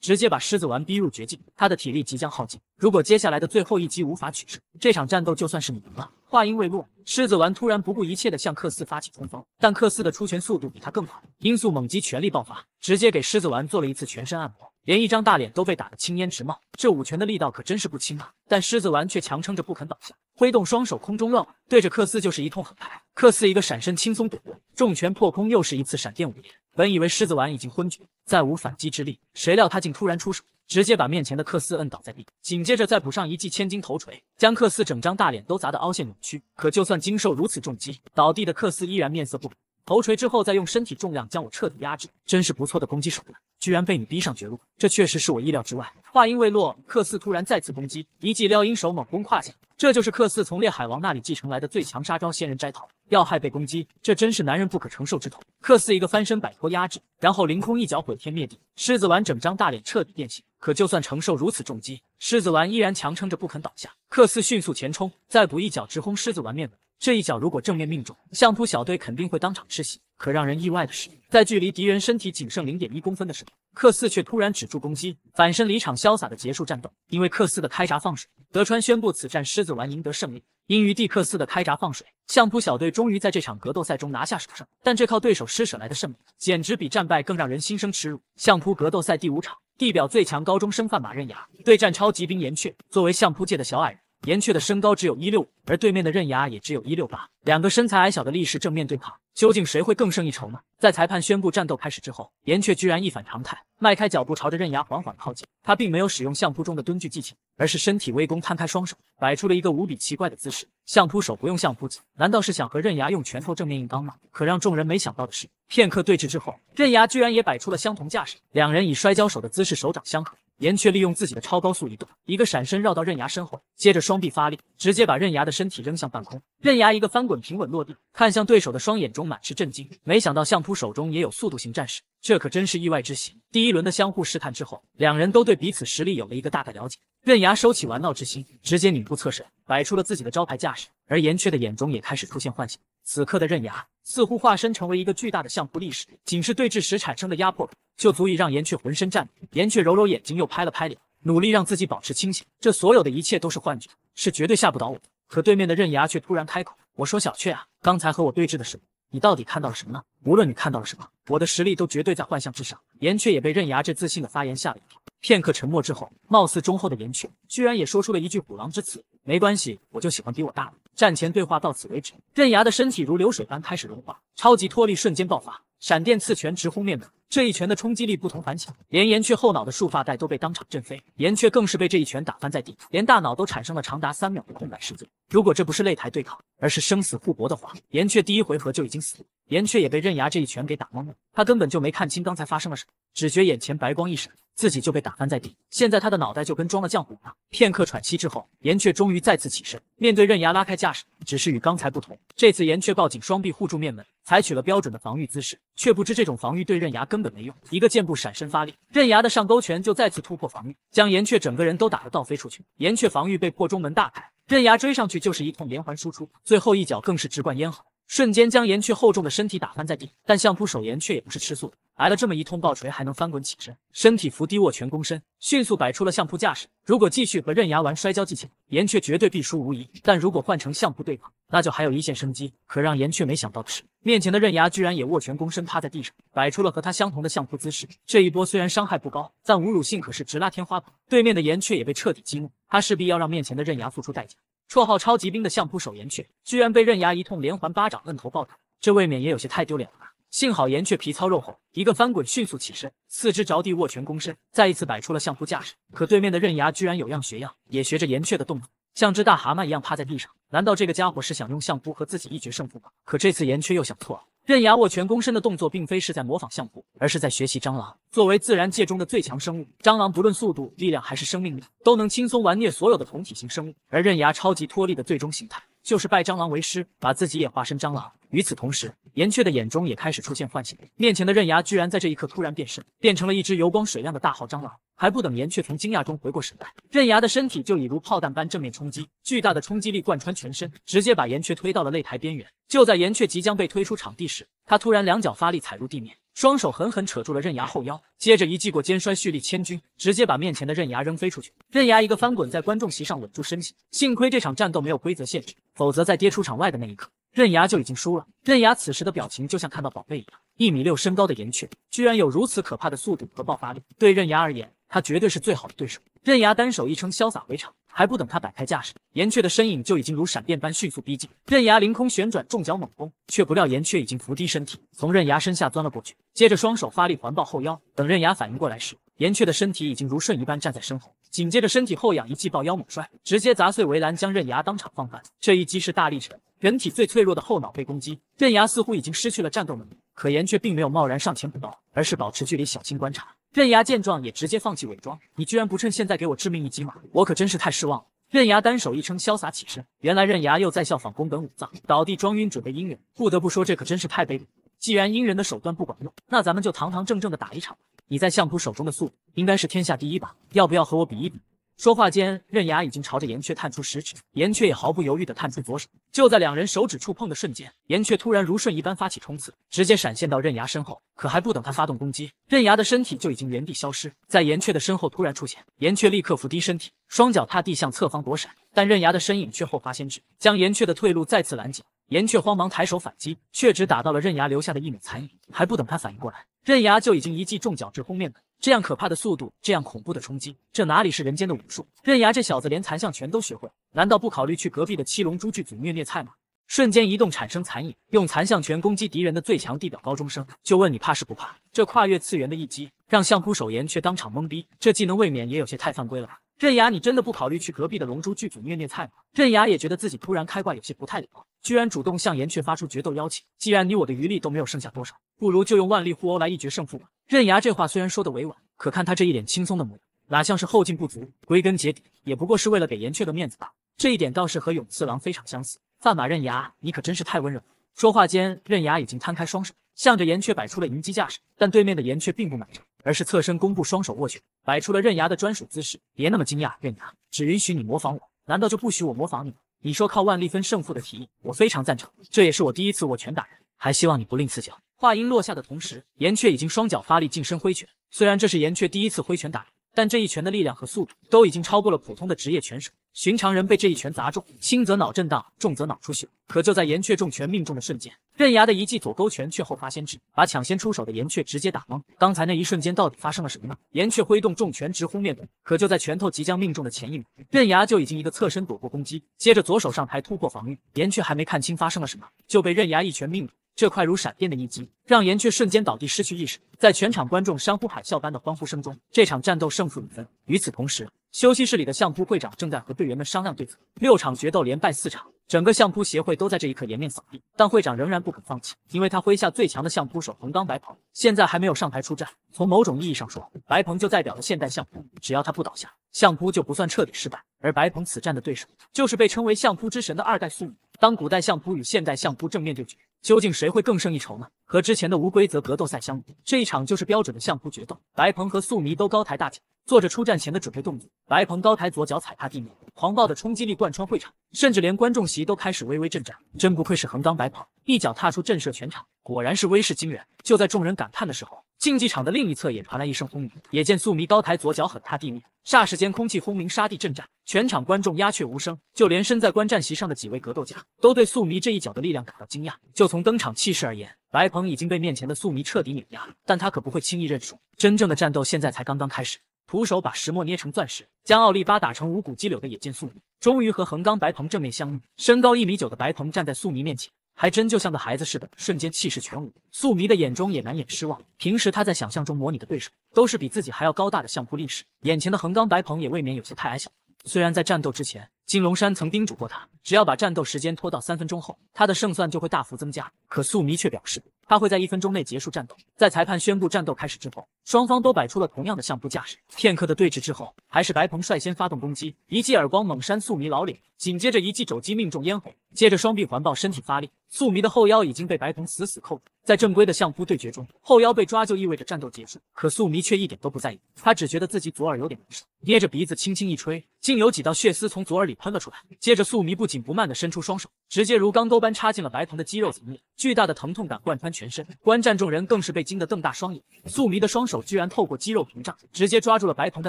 直接把狮子丸逼入绝境，他的体力即将耗尽，如果接下来的最后一击无法取胜，这场战斗就算是你赢了。话音未落，狮子丸突然不顾一切的向克斯发起冲锋，但克斯的出拳速度比他更快，音速猛击全力爆发，直接给狮子丸做了一次全身按摩。连一张大脸都被打得青烟直冒，这五拳的力道可真是不轻啊！但狮子丸却强撑着不肯倒下，挥动双手空中乱舞，对着克斯就是一通狠拍。克斯一个闪身轻松躲过，重拳破空，又是一次闪电五连。本以为狮子丸已经昏厥，再无反击之力，谁料他竟突然出手，直接把面前的克斯摁倒在地，紧接着再补上一记千斤头锤，将克斯整张大脸都砸得凹陷扭曲。可就算经受如此重击，倒地的克斯依然面色不改。头锤之后再用身体重量将我彻底压制，真是不错的攻击手段。居然被你逼上绝路，这确实是我意料之外。话音未落，克斯突然再次攻击，一记撩阴手猛攻胯下，这就是克斯从烈海王那里继承来的最强杀招仙人摘桃。要害被攻击，这真是男人不可承受之痛。克斯一个翻身摆脱压制，然后凌空一脚毁天灭地。狮子丸整张大脸彻底变形，可就算承受如此重击，狮子丸依然强撑着不肯倒下。克斯迅速前冲，再补一脚直轰狮子丸面门。这一脚如果正面命中，相扑小队肯定会当场吃席。可让人意外的是，在距离敌人身体仅剩零点一公分的时候，克四却突然止住攻击，反身离场，潇洒的结束战斗。因为克四的开闸放水，德川宣布此战狮子丸赢得胜利。因于克斯的开闸放水，相扑小队终于在这场格斗赛中拿下首胜。但这靠对手施舍来的胜利，简直比战败更让人心生耻辱。相扑格斗赛第五场，地表最强高中生范马刃牙对战超级兵岩雀。作为相扑界的“小矮人”。岩雀的身高只有一六五，而对面的刃牙也只有一六八，两个身材矮小的力士正面对抗，究竟谁会更胜一筹呢？在裁判宣布战斗开始之后，岩雀居然一反常态，迈开脚步朝着刃牙缓缓靠近。他并没有使用相扑中的蹲踞技巧，而是身体微弓，摊开双手，摆出了一个无比奇怪的姿势。相扑手不用相扑技，难道是想和刃牙用拳头正面硬刚吗？可让众人没想到的是，片刻对峙之后，刃牙居然也摆出了相同架势，两人以摔跤手的姿势手掌相合。岩雀利用自己的超高速移动，一个闪身绕到刃牙身后，接着双臂发力，直接把刃牙的身体扔向半空。刃牙一个翻滚，平稳落地，看向对手的双眼中满是震惊。没想到相扑手中也有速度型战士，这可真是意外之喜。第一轮的相互试探之后，两人都对彼此实力有了一个大概了解。刃牙收起玩闹之心，直接拧步侧身，摆出了自己的招牌架势。而岩雀的眼中也开始出现幻想。此刻的刃牙似乎化身成为一个巨大的相扑力士，仅是对峙时产生的压迫感，就足以让岩雀浑身战栗。岩雀揉揉眼睛，又拍了拍脸，努力让自己保持清醒。这所有的一切都是幻觉，是绝对吓不倒我。可对面的刃牙却突然开口：“我说小雀啊，刚才和我对峙的时候，你到底看到了什么呢？无论你看到了什么，我的实力都绝对在幻象之上。”岩雀也被刃牙这自信的发言吓了一跳。片刻沉默之后，貌似忠厚的岩雀居然也说出了一句虎狼之词：“没关系，我就喜欢比我大的。”战前对话到此为止，刃牙的身体如流水般开始融化，超级脱力瞬间爆发，闪电刺拳直轰面门。这一拳的冲击力不同凡响，连岩雀后脑的束发带都被当场震飞，岩雀更是被这一拳打翻在地，连大脑都产生了长达三秒的空白失忆。如果这不是擂台对抗，而是生死互搏的话，岩雀第一回合就已经死了。岩雀也被刃牙这一拳给打懵了，他根本就没看清刚才发生了什么，只觉眼前白光一闪。自己就被打翻在地，现在他的脑袋就跟装了浆糊一样。片刻喘息之后，岩雀终于再次起身，面对刃牙拉开架势，只是与刚才不同，这次岩雀抱紧双臂护住面门，采取了标准的防御姿势，却不知这种防御对刃牙根本没用。一个箭步闪身发力，刃牙的上勾拳就再次突破防御，将岩雀整个人都打得倒飞出去。岩雀防御被破，中门大开，刃牙追上去就是一通连环输出，最后一脚更是直贯咽喉。瞬间将岩雀厚重的身体打翻在地，但相扑手岩雀也不是吃素的，挨了这么一通暴锤还能翻滚起身，身体伏低，握拳躬身，迅速摆出了相扑架势。如果继续和刃牙玩摔跤技巧，岩雀绝对必输无疑。但如果换成相扑对抗，那就还有一线生机。可让岩雀没想到的是，面前的刃牙居然也握拳躬身，趴在地上，摆出了和他相同的相扑姿势。这一波虽然伤害不高，但侮辱性可是直拉天花板。对面的岩雀也被彻底激怒，他势必要让面前的刃牙付出代价。绰号超级兵的相扑手岩雀，居然被刃牙一通连环巴掌摁头暴打，这未免也有些太丢脸了吧？幸好岩雀皮糙肉厚，一个翻滚迅速起身，四肢着地握拳躬身，再一次摆出了相扑架势。可对面的刃牙居然有样学样，也学着岩雀的动作，像只大蛤蟆一样趴在地上。难道这个家伙是想用相扑和自己一决胜负吗？可这次岩雀又想错了。刃牙握拳躬身的动作，并非是在模仿相扑，而是在学习蟑螂。作为自然界中的最强生物，蟑螂不论速度、力量还是生命力，都能轻松玩虐所有的同体型生物。而刃牙超级脱力的最终形态。就是拜蟑螂为师，把自己也化身蟑螂。与此同时，岩雀的眼中也开始出现幻象，面前的刃牙居然在这一刻突然变身，变成了一只油光水亮的大号蟑螂。还不等岩雀从惊讶中回过神来，刃牙的身体就已如炮弹般正面冲击，巨大的冲击力贯穿全身，直接把岩雀推到了擂台边缘。就在岩雀即将被推出场地时，他突然两脚发力踩入地面。双手狠狠扯住了刃牙后腰，接着一记过肩摔蓄力千钧，直接把面前的刃牙扔飞出去。刃牙一个翻滚，在观众席上稳住身形。幸亏这场战斗没有规则限制，否则在跌出场外的那一刻，刃牙就已经输了。刃牙此时的表情就像看到宝贝一样。一米六身高的岩雀，居然有如此可怕的速度和爆发力，对刃牙而言，他绝对是最好的对手。刃牙单手一撑，潇洒回场。还不等他摆开架势，岩雀的身影就已经如闪电般迅速逼近，刃牙凌空旋转，重脚猛攻，却不料岩雀已经伏低身体，从刃牙身下钻了过去，接着双手发力环抱后腰，等刃牙反应过来时，岩雀的身体已经如瞬移般站在身后，紧接着身体后仰，一记抱腰猛摔，直接砸碎围栏，将刃牙当场放翻。这一击是大力沉，人体最脆弱的后脑被攻击，刃牙似乎已经失去了战斗能力，可岩雀并没有贸然上前补刀，而是保持距离，小心观察。刃牙见状也直接放弃伪装，你居然不趁现在给我致命一击吗？我可真是太失望了。刃牙单手一撑，潇洒起身。原来刃牙又在效仿宫本武藏，倒地装晕准备阴人。不得不说，这可真是太卑鄙。既然阴人的手段不管用，那咱们就堂堂正正的打一场。你在相扑手中的速度应该是天下第一吧？要不要和我比一比？说话间，刃牙已经朝着岩雀探出十指，岩雀也毫不犹豫地探出左手。就在两人手指触碰的瞬间，岩雀突然如瞬一般发起冲刺，直接闪现到刃牙身后。可还不等他发动攻击，刃牙的身体就已经原地消失在岩雀的身后，突然出现。岩雀立刻伏低身体，双脚踏地向侧方躲闪，但刃牙的身影却后发先至，将岩雀的退路再次拦截。岩雀慌忙抬手反击，却只打到了刃牙留下的一抹残影。还不等他反应过来，刃牙就已经一记重脚直轰面门。这样可怕的速度，这样恐怖的冲击，这哪里是人间的武术？刃牙这小子连残像拳都学会，难道不考虑去隔壁的七龙珠剧组虐虐菜吗？瞬间移动产生残影，用残像拳攻击敌人的最强地表高中生，就问你怕是不怕？这跨越次元的一击，让相扑手岩雀当场懵逼。这技能未免也有些太犯规了吧？刃牙，你真的不考虑去隔壁的龙珠剧组虐虐菜吗？刃牙也觉得自己突然开挂有些不太礼貌。居然主动向岩雀发出决斗邀请，既然你我的余力都没有剩下多少，不如就用万力互殴来一决胜负吧。刃牙这话虽然说的委婉，可看他这一脸轻松的模样，哪像是后劲不足？归根结底，也不过是为了给岩雀个面子吧。这一点倒是和勇次郎非常相似。范马刃牙，你可真是太温柔了。说话间，刃牙已经摊开双手，向着岩雀摆出了迎击架势，但对面的岩雀并不买账，而是侧身弓步，双手握拳，摆出了刃牙的专属姿势。别那么惊讶，刃牙，只允许你模仿我，难道就不许我模仿你吗？你说靠万力分胜负的提议，我非常赞成。这也是我第一次握拳打人，还希望你不吝赐教。话音落下的同时，岩雀已经双脚发力近身挥拳。虽然这是岩雀第一次挥拳打人，但这一拳的力量和速度都已经超过了普通的职业拳手。寻常人被这一拳砸中，轻则脑震荡，重则脑出血。可就在岩雀重拳命中的瞬间，刃牙的一记左勾拳却后发先至，把抢先出手的岩雀直接打懵。刚才那一瞬间到底发生了什么呢？岩雀挥动重拳直轰面对，可就在拳头即将命中的前一秒，刃牙就已经一个侧身躲过攻击，接着左手上台突破防御。岩雀还没看清发生了什么，就被刃牙一拳命中。这快如闪电的一击，让岩雀瞬间倒地失去意识。在全场观众山呼海啸般的欢呼声中，这场战斗胜负已分。与此同时，休息室里的相扑会长正在和队员们商量对策。六场决斗连败四场。整个相扑协会都在这一刻颜面扫地，但会长仍然不肯放弃，因为他麾下最强的相扑手横纲白鹏现在还没有上台出战。从某种意义上说，白鹏就代表了现代相扑，只要他不倒下，相扑就不算彻底失败。而白鹏此战的对手，就是被称为相扑之神的二代素。当古代相扑与现代相扑正面对决。究竟谁会更胜一筹呢？和之前的无规则格斗赛相比，这一场就是标准的相扑决斗。白鹏和素弥都高抬大脚，做着出战前的准备动作。白鹏高抬左脚踩踏地面，狂暴的冲击力贯穿会场，甚至连观众席都开始微微震颤。真不愧是横纲白鹏，一脚踏出震慑全场，果然是威势惊人。就在众人感叹的时候，竞技场的另一侧也传来一声轰鸣，野见素弥高抬左脚狠踏地面，霎时间空气轰鸣，沙地震颤，全场观众鸦雀无声，就连身在观战席上的几位格斗家都对素弥这一脚的力量感到惊讶。就从登场气势而言，白鹏已经被面前的素弥彻底碾压，但他可不会轻易认输，真正的战斗现在才刚刚开始。徒手把石墨捏成钻石，将奥利巴打成无骨鸡柳的野见素弥，终于和横纲白鹏正面相遇。身高一米九的白鹏站在素弥面前。还真就像个孩子似的，瞬间气势全无。素弥的眼中也难掩失望。平时他在想象中模拟的对手，都是比自己还要高大的相扑力士，眼前的横纲白鹏也未免有些太矮小。虽然在战斗之前，金龙山曾叮嘱过他，只要把战斗时间拖到三分钟后，他的胜算就会大幅增加，可素弥却表示。他会在一分钟内结束战斗。在裁判宣布战斗开始之后，双方都摆出了同样的相扑架势。片刻的对峙之后，还是白鹏率先发动攻击，一记耳光猛扇素迷老脸，紧接着一记肘击命中咽喉，接着双臂环抱身体发力，素迷的后腰已经被白鹏死死扣住。在正规的相扑对决中，后腰被抓就意味着战斗结束。可素迷却一点都不在意，他只觉得自己左耳有点难受，捏着鼻子轻轻一吹，竟有几道血丝从左耳里喷了出来。接着，素迷不紧不慢地伸出双手。直接如钢钩般插进了白鹏的肌肉层面，巨大的疼痛感贯穿全身。观战众人更是被惊得瞪大双眼。素迷的双手居然透过肌肉屏障，直接抓住了白鹏的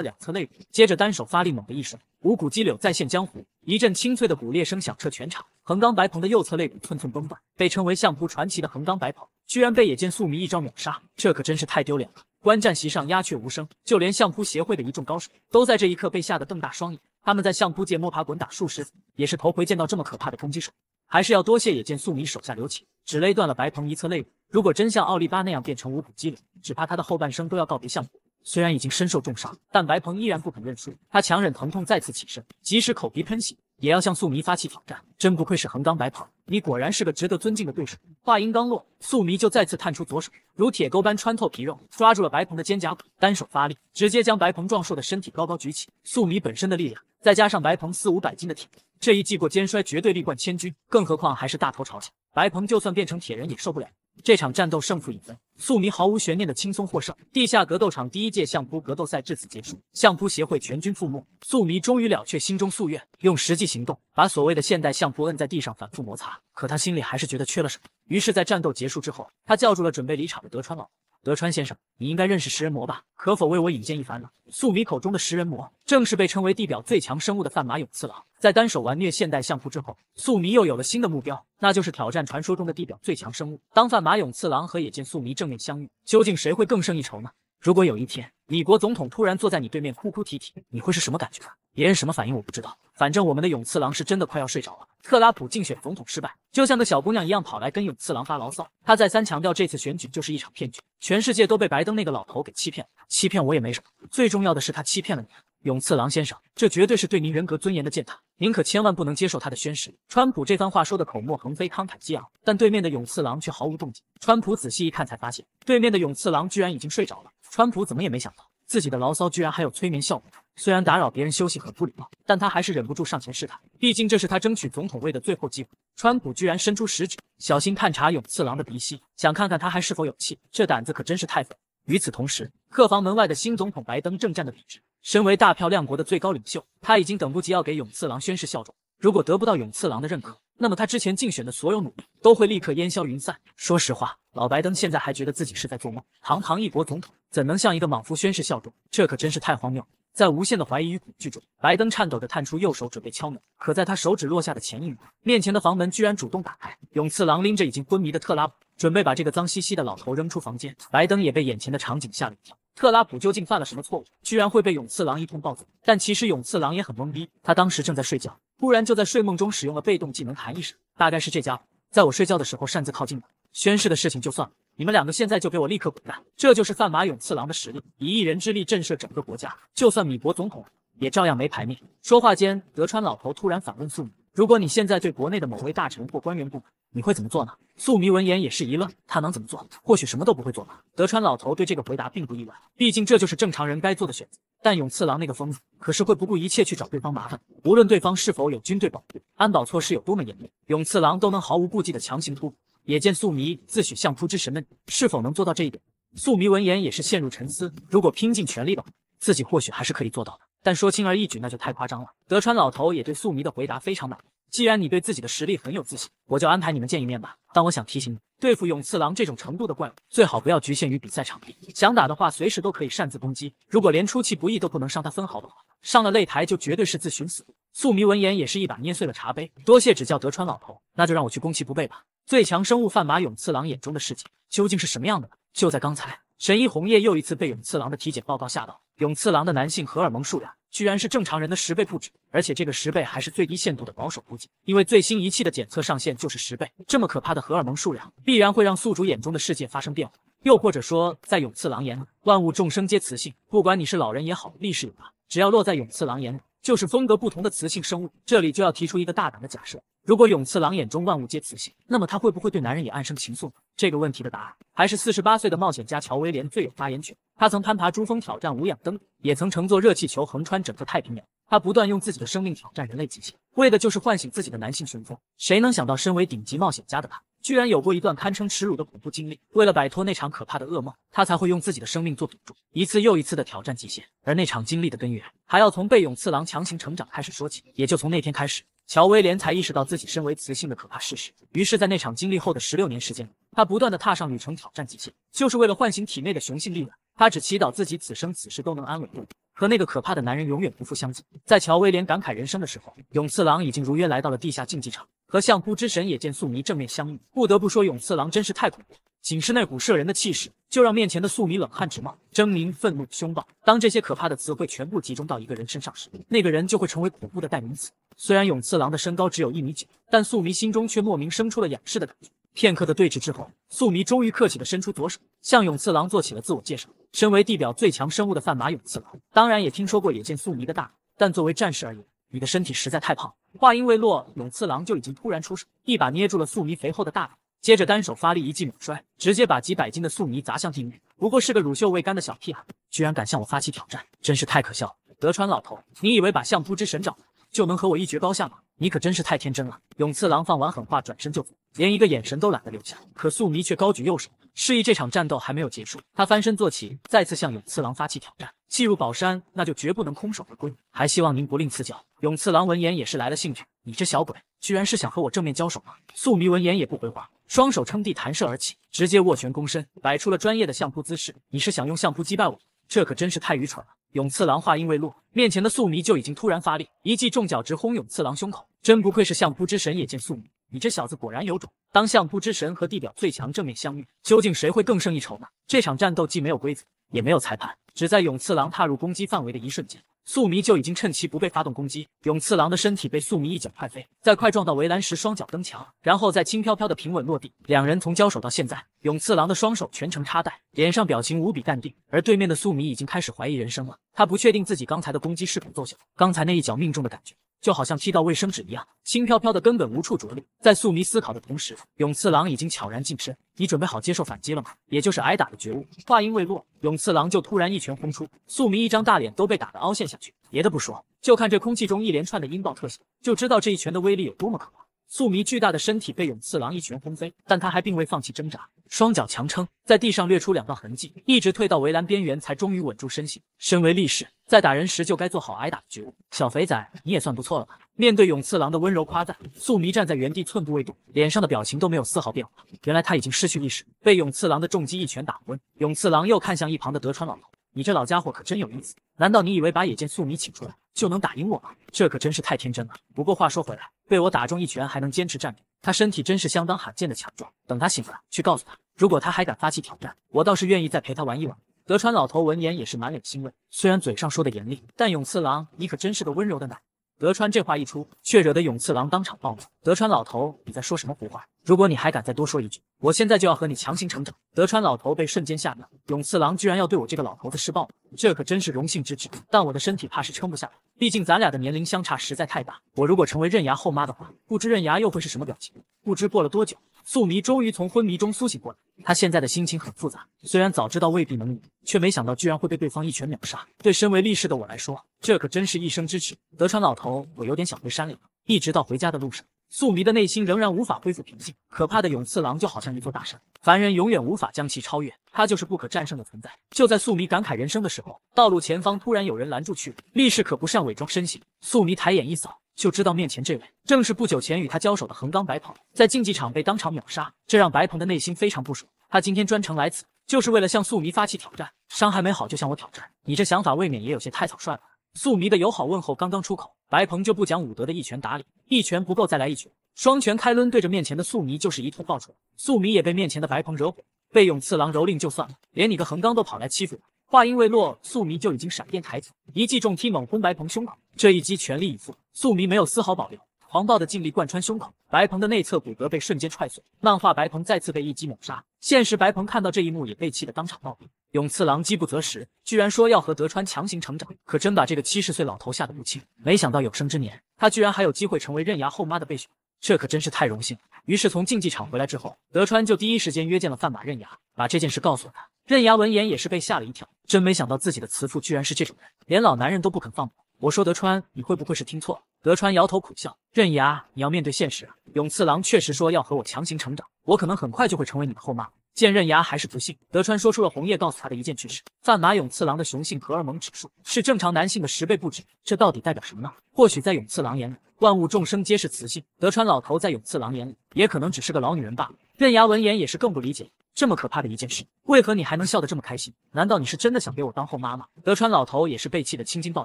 两侧肋骨，接着单手发力，猛的一甩，五骨鸡柳再现江湖。一阵清脆的骨裂声响彻全场，横纲白鹏的右侧肋骨寸寸崩断。被称为相扑传奇的横纲白鹏，居然被野间素迷一招秒杀，这可真是太丢脸了。观战席上鸦雀无声，就连相扑协会的一众高手，都在这一刻被吓得瞪大双眼。他们在相扑界摸爬滚打数十载，也是头回见到这么可怕的攻击手还是要多谢野见素弥手下留情，只勒断了白鹏一侧肋骨。如果真像奥利巴那样变成无骨鸡柳，只怕他的后半生都要告别相国。虽然已经身受重伤，但白鹏依然不肯认输。他强忍疼痛再次起身，即使口鼻喷血，也要向素弥发起挑战。真不愧是横纲白鹏，你果然是个值得尊敬的对手。话音刚落，素弥就再次探出左手，如铁钩般穿透皮肉，抓住了白鹏的肩胛骨，单手发力，直接将白鹏壮硕的身体高高举起。素弥本身的力量。再加上白鹏四五百斤的体重，这一记过肩摔绝对力冠千军，更何况还是大头朝下，白鹏就算变成铁人也受不了。这场战斗胜负已分，素弥毫无悬念的轻松获胜。地下格斗场第一届相扑格斗赛至此结束，相扑协会全军覆没，素弥终于了却心中夙愿，用实际行动把所谓的现代相扑摁在地上反复摩擦。可他心里还是觉得缺了什么，于是，在战斗结束之后，他叫住了准备离场的德川老。德川先生，你应该认识食人魔吧？可否为我引荐一番呢？素弥口中的食人魔，正是被称为地表最强生物的范马勇次郎。在单手玩虐现代相扑之后，素弥又有了新的目标，那就是挑战传说中的地表最强生物。当范马勇次郎和野见素弥正面相遇，究竟谁会更胜一筹呢？如果有一天……米国总统突然坐在你对面哭哭啼啼，你会是什么感觉？别人什么反应我不知道，反正我们的永次郎是真的快要睡着了。特朗普竞选总统失败，就像个小姑娘一样跑来跟永次郎发牢骚。他再三强调这次选举就是一场骗局，全世界都被白登那个老头给欺骗了。欺骗我也没什么，最重要的是他欺骗了你。永次郎先生，这绝对是对您人格尊严的践踏，您可千万不能接受他的宣誓。川普这番话说的口沫横飞，慷慨激昂，但对面的永次郎却毫无动静。川普仔细一看，才发现对面的永次郎居然已经睡着了。川普怎么也没想到，自己的牢骚居然还有催眠效果。虽然打扰别人休息很不礼貌，但他还是忍不住上前试探，毕竟这是他争取总统位的最后机会。川普居然伸出食指，小心探查永次郎的鼻息，想看看他还是否有气。这胆子可真是太肥。与此同时，客房门外的新总统白登正站得笔直。身为大漂亮国的最高领袖，他已经等不及要给永次郎宣誓效忠。如果得不到永次郎的认可，那么他之前竞选的所有努力都会立刻烟消云散。说实话，老白登现在还觉得自己是在做梦。堂堂一国总统，怎能向一个莽夫宣誓效忠？这可真是太荒谬！在无限的怀疑与恐惧中，白登颤抖着探出右手准备敲门，可在他手指落下的前一秒，面前的房门居然主动打开。永次郎拎着已经昏迷的特拉普，准备把这个脏兮兮的老头扔出房间。白登也被眼前的场景吓了一跳。特拉普究竟犯了什么错误，居然会被永次郎一通暴揍？但其实永次郎也很懵逼，他当时正在睡觉，突然就在睡梦中使用了被动技能弹一声，大概是这家伙在我睡觉的时候擅自靠近吧。宣誓的事情就算了，你们两个现在就给我立刻滚蛋！这就是范马永次郎的实力，以一人之力震慑整个国家，就算米国总统也照样没牌面。说话间，德川老头突然反问素女。如果你现在对国内的某位大臣或官员不满，你会怎么做呢？素弥闻言也是一愣，他能怎么做？或许什么都不会做吧。德川老头对这个回答并不意外，毕竟这就是正常人该做的选择。但永次郎那个疯子可是会不顾一切去找对方麻烦，无论对方是否有军队保护，安保措施有多么严密，永次郎都能毫无顾忌的强行突入。也见素弥自诩相扑之神们，是否能做到这一点？素弥闻言也是陷入沉思，如果拼尽全力的话，自己或许还是可以做到的。但说轻而易举，那就太夸张了。德川老头也对素弥的回答非常满意。既然你对自己的实力很有自信，我就安排你们见一面吧。但我想提醒你，对付永次郎这种程度的怪物，最好不要局限于比赛场地。想打的话，随时都可以擅自攻击。如果连出其不意都不能伤他分毫的话，上了擂台就绝对是自寻死路。素弥闻言也是一把捏碎了茶杯。多谢指教，德川老头，那就让我去攻其不备吧。最强生物贩马永次郎眼中的世界究竟是什么样的呢？就在刚才，神医红叶又一次被永次郎的体检报告吓到。永次郎的男性荷尔蒙数量居然是正常人的十倍不止，而且这个十倍还是最低限度的保守估计，因为最新仪器的检测上限就是十倍。这么可怕的荷尔蒙数量，必然会让宿主眼中的世界发生变化，又或者说，在永次郎眼里，万物众生皆雌性，不管你是老人也好，历史也罢，只要落在永次郎眼里。就是风格不同的雌性生物，这里就要提出一个大胆的假设：如果永次郎眼中万物皆雌性，那么他会不会对男人也暗生情愫呢？这个问题的答案，还是四十八岁的冒险家乔威廉最有发言权。他曾攀爬珠峰挑战无氧登顶，也曾乘坐热气球横穿整个太平洋。他不断用自己的生命挑战人类极限，为的就是唤醒自己的男性雄风。谁能想到，身为顶级冒险家的他？居然有过一段堪称耻辱的恐怖经历，为了摆脱那场可怕的噩梦，他才会用自己的生命做赌注，一次又一次的挑战极限。而那场经历的根源，还要从被勇次郎强行成长开始说起。也就从那天开始。乔威廉才意识到自己身为雌性的可怕事实，于是，在那场经历后的十六年时间里，他不断的踏上旅程，挑战极限，就是为了唤醒体内的雄性力量。他只祈祷自己此生此世都能安稳度日，和那个可怕的男人永远不复相见。在乔威廉感慨人生的时候，永次郎已经如约来到了地下竞技场，和相扑之神野见素弥正面相遇。不得不说，永次郎真是太恐怖。仅是那股慑人的气势，就让面前的素迷冷汗直冒，狰狞、愤怒、凶暴。当这些可怕的词汇全部集中到一个人身上时，那个人就会成为恐怖的代名词。虽然永次郎的身高只有一米九，但素迷心中却莫名生出了仰视的感觉。片刻的对峙之后，素迷终于客气的伸出左手，向永次郎做起了自我介绍。身为地表最强生物的范马永次郎，当然也听说过野见素迷的大名，但作为战士而言，你的身体实在太胖。话音未落，永次郎就已经突然出手，一把捏住了素迷肥厚的大腿。接着单手发力一记猛摔，直接把几百斤的素弥砸向地面。不过是个乳臭未干的小屁孩，居然敢向我发起挑战，真是太可笑了。德川老头，你以为把相扑之神掌就能和我一决高下吗？你可真是太天真了。永次郎放完狠话，转身就走，连一个眼神都懒得留下。可素弥却高举右手，示意这场战斗还没有结束。他翻身坐起，再次向永次郎发起挑战。既入宝山，那就绝不能空手而归，还希望您不吝赐教。永次郎闻言也是来了兴趣。你这小鬼，居然是想和我正面交手吗？素弥闻言也不回话。双手撑地弹射而起，直接握拳躬身，摆出了专业的相扑姿势。你是想用相扑击败我？这可真是太愚蠢了！永次郎话音未落，面前的素弥就已经突然发力，一记重脚直轰永次郎胸口。真不愧是相扑之神，也见素弥，你这小子果然有种！当相扑之神和地表最强正面相遇，究竟谁会更胜一筹呢？这场战斗既没有规则，也没有裁判，只在永次郎踏入攻击范围的一瞬间。素弥就已经趁其不备发动攻击，永次郎的身体被素弥一脚踹飞，在快撞到围栏时双脚蹬墙，然后再轻飘飘的平稳落地。两人从交手到现在，永次郎的双手全程插袋，脸上表情无比淡定，而对面的素弥已经开始怀疑人生了。他不确定自己刚才的攻击是否奏效，刚才那一脚命中的感觉。就好像踢到卫生纸一样，轻飘飘的，根本无处着力。在素弥思考的同时，永次郎已经悄然近身。你准备好接受反击了吗？也就是挨打的觉悟。话音未落，永次郎就突然一拳轰出，素弥一张大脸都被打得凹陷下去。别的不说，就看这空气中一连串的音爆特写，就知道这一拳的威力有多么可怕。素弥巨大的身体被永次郎一拳轰飞，但他还并未放弃挣扎，双脚强撑在地上掠出两道痕迹，一直退到围栏边缘，才终于稳住身形。身为力士，在打人时就该做好挨打的觉悟。小肥仔，你也算不错了吧？面对永次郎的温柔夸赞，素弥站在原地寸步未动，脸上的表情都没有丝毫变化。原来他已经失去意识，被永次郎的重击一拳打昏。永次郎又看向一旁的德川老头：“你这老家伙可真有意思，难道你以为把野见素弥请出来就能打赢我吗？这可真是太天真了。不过话说回来。”被我打中一拳还能坚持站立，他身体真是相当罕见的强壮。等他醒了，去告诉他，如果他还敢发起挑战，我倒是愿意再陪他玩一晚。德川老头闻言也是满脸欣慰，虽然嘴上说的严厉，但永次郎，你可真是个温柔的奶。德川这话一出，却惹得永次郎当场暴怒。德川老头，你在说什么胡话？如果你还敢再多说一句，我现在就要和你强行成长！德川老头被瞬间吓尿，永次郎居然要对我这个老头子施暴，这可真是荣幸之至。但我的身体怕是撑不下来，毕竟咱俩的年龄相差实在太大。我如果成为刃牙后妈的话，不知刃牙又会是什么表情？不知过了多久，素弥终于从昏迷中苏醒过来。他现在的心情很复杂，虽然早知道未必能赢，却没想到居然会被对方一拳秒杀。对身为力士的我来说，这可真是一生之耻。德川老头，我有点想回山里了。一直到回家的路上。宿弥的内心仍然无法恢复平静，可怕的永次郎就好像一座大山，凡人永远无法将其超越，他就是不可战胜的存在。就在宿弥感慨人生的时候，道路前方突然有人拦住去路。力士可不善伪装身形，宿弥抬眼一扫，就知道面前这位正是不久前与他交手的横纲白鹏，在竞技场被当场秒杀，这让白鹏的内心非常不爽。他今天专程来此，就是为了向素弥发起挑战，伤还没好就向我挑战，你这想法未免也有些太草率了。素迷的友好问候刚刚出口，白鹏就不讲武德的一拳打脸，一拳不够再来一拳，双拳开抡对着面前的素迷就是一通爆锤。素迷也被面前的白鹏惹火，被永次郎蹂躏就算了，连你个横纲都跑来欺负我。话音未落，素迷就已经闪电抬腿，一记重踢猛轰白鹏胸口，这一击全力以赴，素迷没有丝毫保留。狂暴的劲力贯穿胸口，白鹏的内侧骨骼被瞬间踹碎。漫画白鹏再次被一击猛杀，现实白鹏看到这一幕也被气得当场暴毙。永次郎饥不择食，居然说要和德川强行成长，可真把这个七十岁老头吓得不轻。没想到有生之年，他居然还有机会成为刃牙后妈的备选，这可真是太荣幸了。于是从竞技场回来之后，德川就第一时间约见了范马刃牙，把这件事告诉了他。刃牙闻言也是被吓了一跳，真没想到自己的慈父居然是这种人，连老男人都不肯放过。我说德川，你会不会是听错？德川摇头苦笑。刃牙，你要面对现实啊！永次郎确实说要和我强行成长，我可能很快就会成为你的后妈。见刃牙还是不信，德川说出了红叶告诉他的一件趣事：饭马永次郎的雄性荷尔蒙指数是正常男性的十倍不止，这到底代表什么呢？或许在永次郎眼里，万物众生皆是雌性；德川老头在永次郎眼里，也可能只是个老女人罢了。刃牙闻言也是更不理解。这么可怕的一件事，为何你还能笑得这么开心？难道你是真的想给我当后妈吗？德川老头也是被气得青筋暴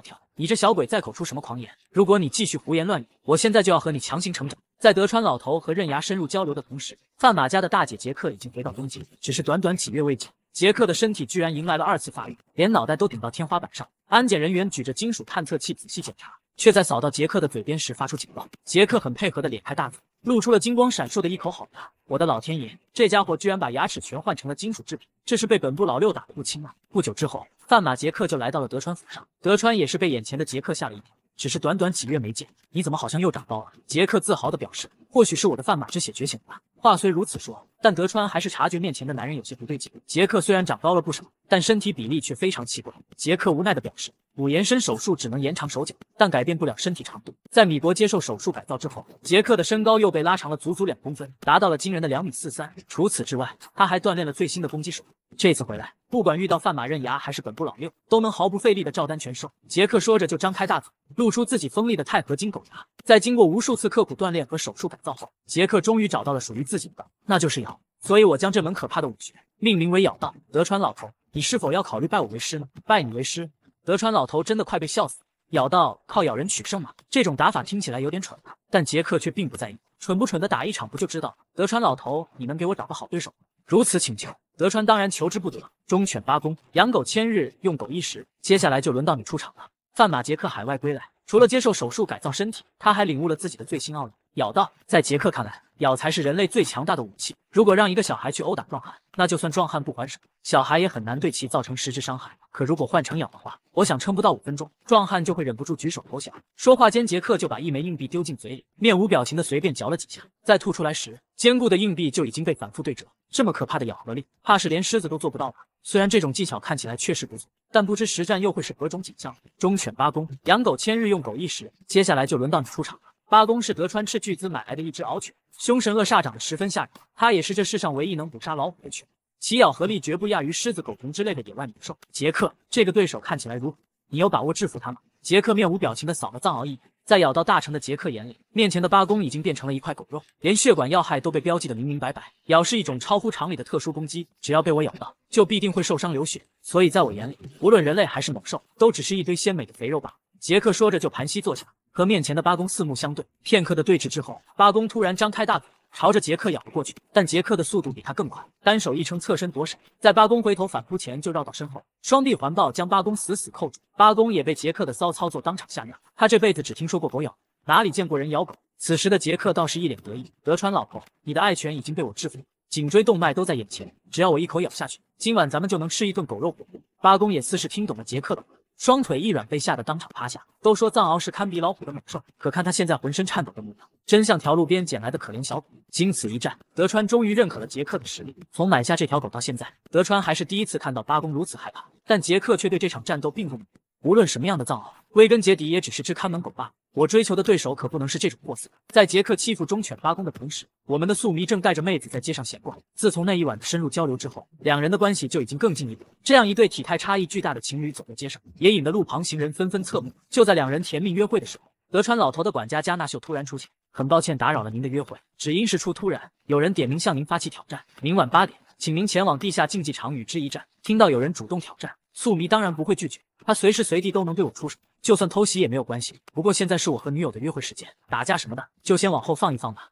跳，你这小鬼再口出什么狂言？如果你继续胡言乱语，我现在就要和你强行成长！在德川老头和刃牙深入交流的同时，范马家的大姐杰克已经回到东京，只是短短几月未见，杰克的身体居然迎来了二次发育，连脑袋都顶到天花板上。安检人员举着金属探测器仔细检查，却在扫到杰克的嘴边时发出警报。杰克很配合的咧开大嘴，露出了金光闪烁的一口好牙。我的老天爷，这家伙居然把牙齿全换成了金属制品，这是被本部老六打得不轻啊！不久之后，范马杰克就来到了德川府上，德川也是被眼前的杰克吓了一跳，只是短短几月没见，你怎么好像又长高了？杰克自豪地表示。或许是我的范马之血觉醒了吧。话虽如此说，但德川还是察觉面前的男人有些不对劲。杰克虽然长高了不少，但身体比例却非常奇怪。杰克无奈的表示，五延伸手术只能延长手脚，但改变不了身体长度。在米国接受手术改造之后，杰克的身高又被拉长了足足两公分，达到了惊人的两米四三。除此之外，他还锻炼了最新的攻击手这次回来，不管遇到范马刃牙还是本部老六，都能毫不费力的照单全收。杰克说着就张开大嘴，露出自己锋利的钛合金狗牙。在经过无数次刻苦锻炼和手术改。造后，杰克终于找到了属于自己的，那就是咬。所以我将这门可怕的武学命名为咬道。德川老头，你是否要考虑拜我为师呢？拜你为师？德川老头真的快被笑死了。咬道靠咬人取胜吗？这种打法听起来有点蠢但杰克却并不在意，蠢不蠢的打一场不就知道了。德川老头，你能给我找个好对手？如此请求，德川当然求之不得。忠犬八公，养狗千日用狗一时。接下来就轮到你出场了。范马杰克海外归来，除了接受手术改造身体，他还领悟了自己的最新奥义。咬到，在杰克看来，咬才是人类最强大的武器。如果让一个小孩去殴打壮汉，那就算壮汉不还手，小孩也很难对其造成实质伤害。可如果换成咬的话，我想撑不到五分钟，壮汉就会忍不住举手投降。说话间，杰克就把一枚硬币丢进嘴里，面无表情的随便嚼了几下，再吐出来时，坚固的硬币就已经被反复对折。这么可怕的咬合力，怕是连狮子都做不到吧？虽然这种技巧看起来确实不错，但不知实战又会是何种景象。忠犬八公，养狗千日用狗一时，接下来就轮到你出场了。八公是德川斥巨资买来的一只獒犬，凶神恶煞，长得十分吓人。它也是这世上唯一能捕杀老虎的犬，其咬合力绝不亚于狮子、狗熊之类的野外猛兽。杰克，这个对手看起来如何？你有把握制服他吗？杰克面无表情地扫了藏獒一眼，在咬到大成的杰克眼里，面前的八公已经变成了一块狗肉，连血管要害都被标记的明明白白。咬是一种超乎常理的特殊攻击，只要被我咬到，就必定会受伤流血。所以在我眼里，无论人类还是猛兽，都只是一堆鲜美的肥肉罢了。杰克说着就盘膝坐下。和面前的八公四目相对，片刻的对峙之后，八公突然张开大嘴，朝着杰克咬了过去。但杰克的速度比他更快，单手一撑，侧身躲闪，在八公回头反扑前就绕到身后，双臂环抱将八公死死扣住。八公也被杰克的骚操作当场吓尿，他这辈子只听说过狗咬，哪里见过人咬狗？此时的杰克倒是一脸得意：“德川老婆，你的爱犬已经被我制服，颈椎动脉都在眼前，只要我一口咬下去，今晚咱们就能吃一顿狗肉火锅。”八公也似是听懂了杰克的话。双腿一软，被吓得当场趴下。都说藏獒是堪比老虎的猛兽，可看他现在浑身颤抖的模样，真像条路边捡来的可怜小狗。经此一战，德川终于认可了杰克的实力。从买下这条狗到现在，德川还是第一次看到八公如此害怕。但杰克却对这场战斗并不满意。无论什么样的藏獒，归根结底也只是只看门狗罢了。我追求的对手可不能是这种货色。在杰克欺负忠犬八公的同时，我们的宿迷正带着妹子在街上闲逛。自从那一晚的深入交流之后，两人的关系就已经更进一步。这样一对体态差异巨大的情侣走在街上，也引得路旁行人纷纷侧目。就在两人甜蜜约会的时候，德川老头的管家加纳秀突然出现。很抱歉打扰了您的约会，只因事出突然，有人点名向您发起挑战。明晚八点，请您前往地下竞技场与之一战。听到有人主动挑战。素迷当然不会拒绝，他随时随地都能对我出手，就算偷袭也没有关系。不过现在是我和女友的约会时间，打架什么的就先往后放一放吧。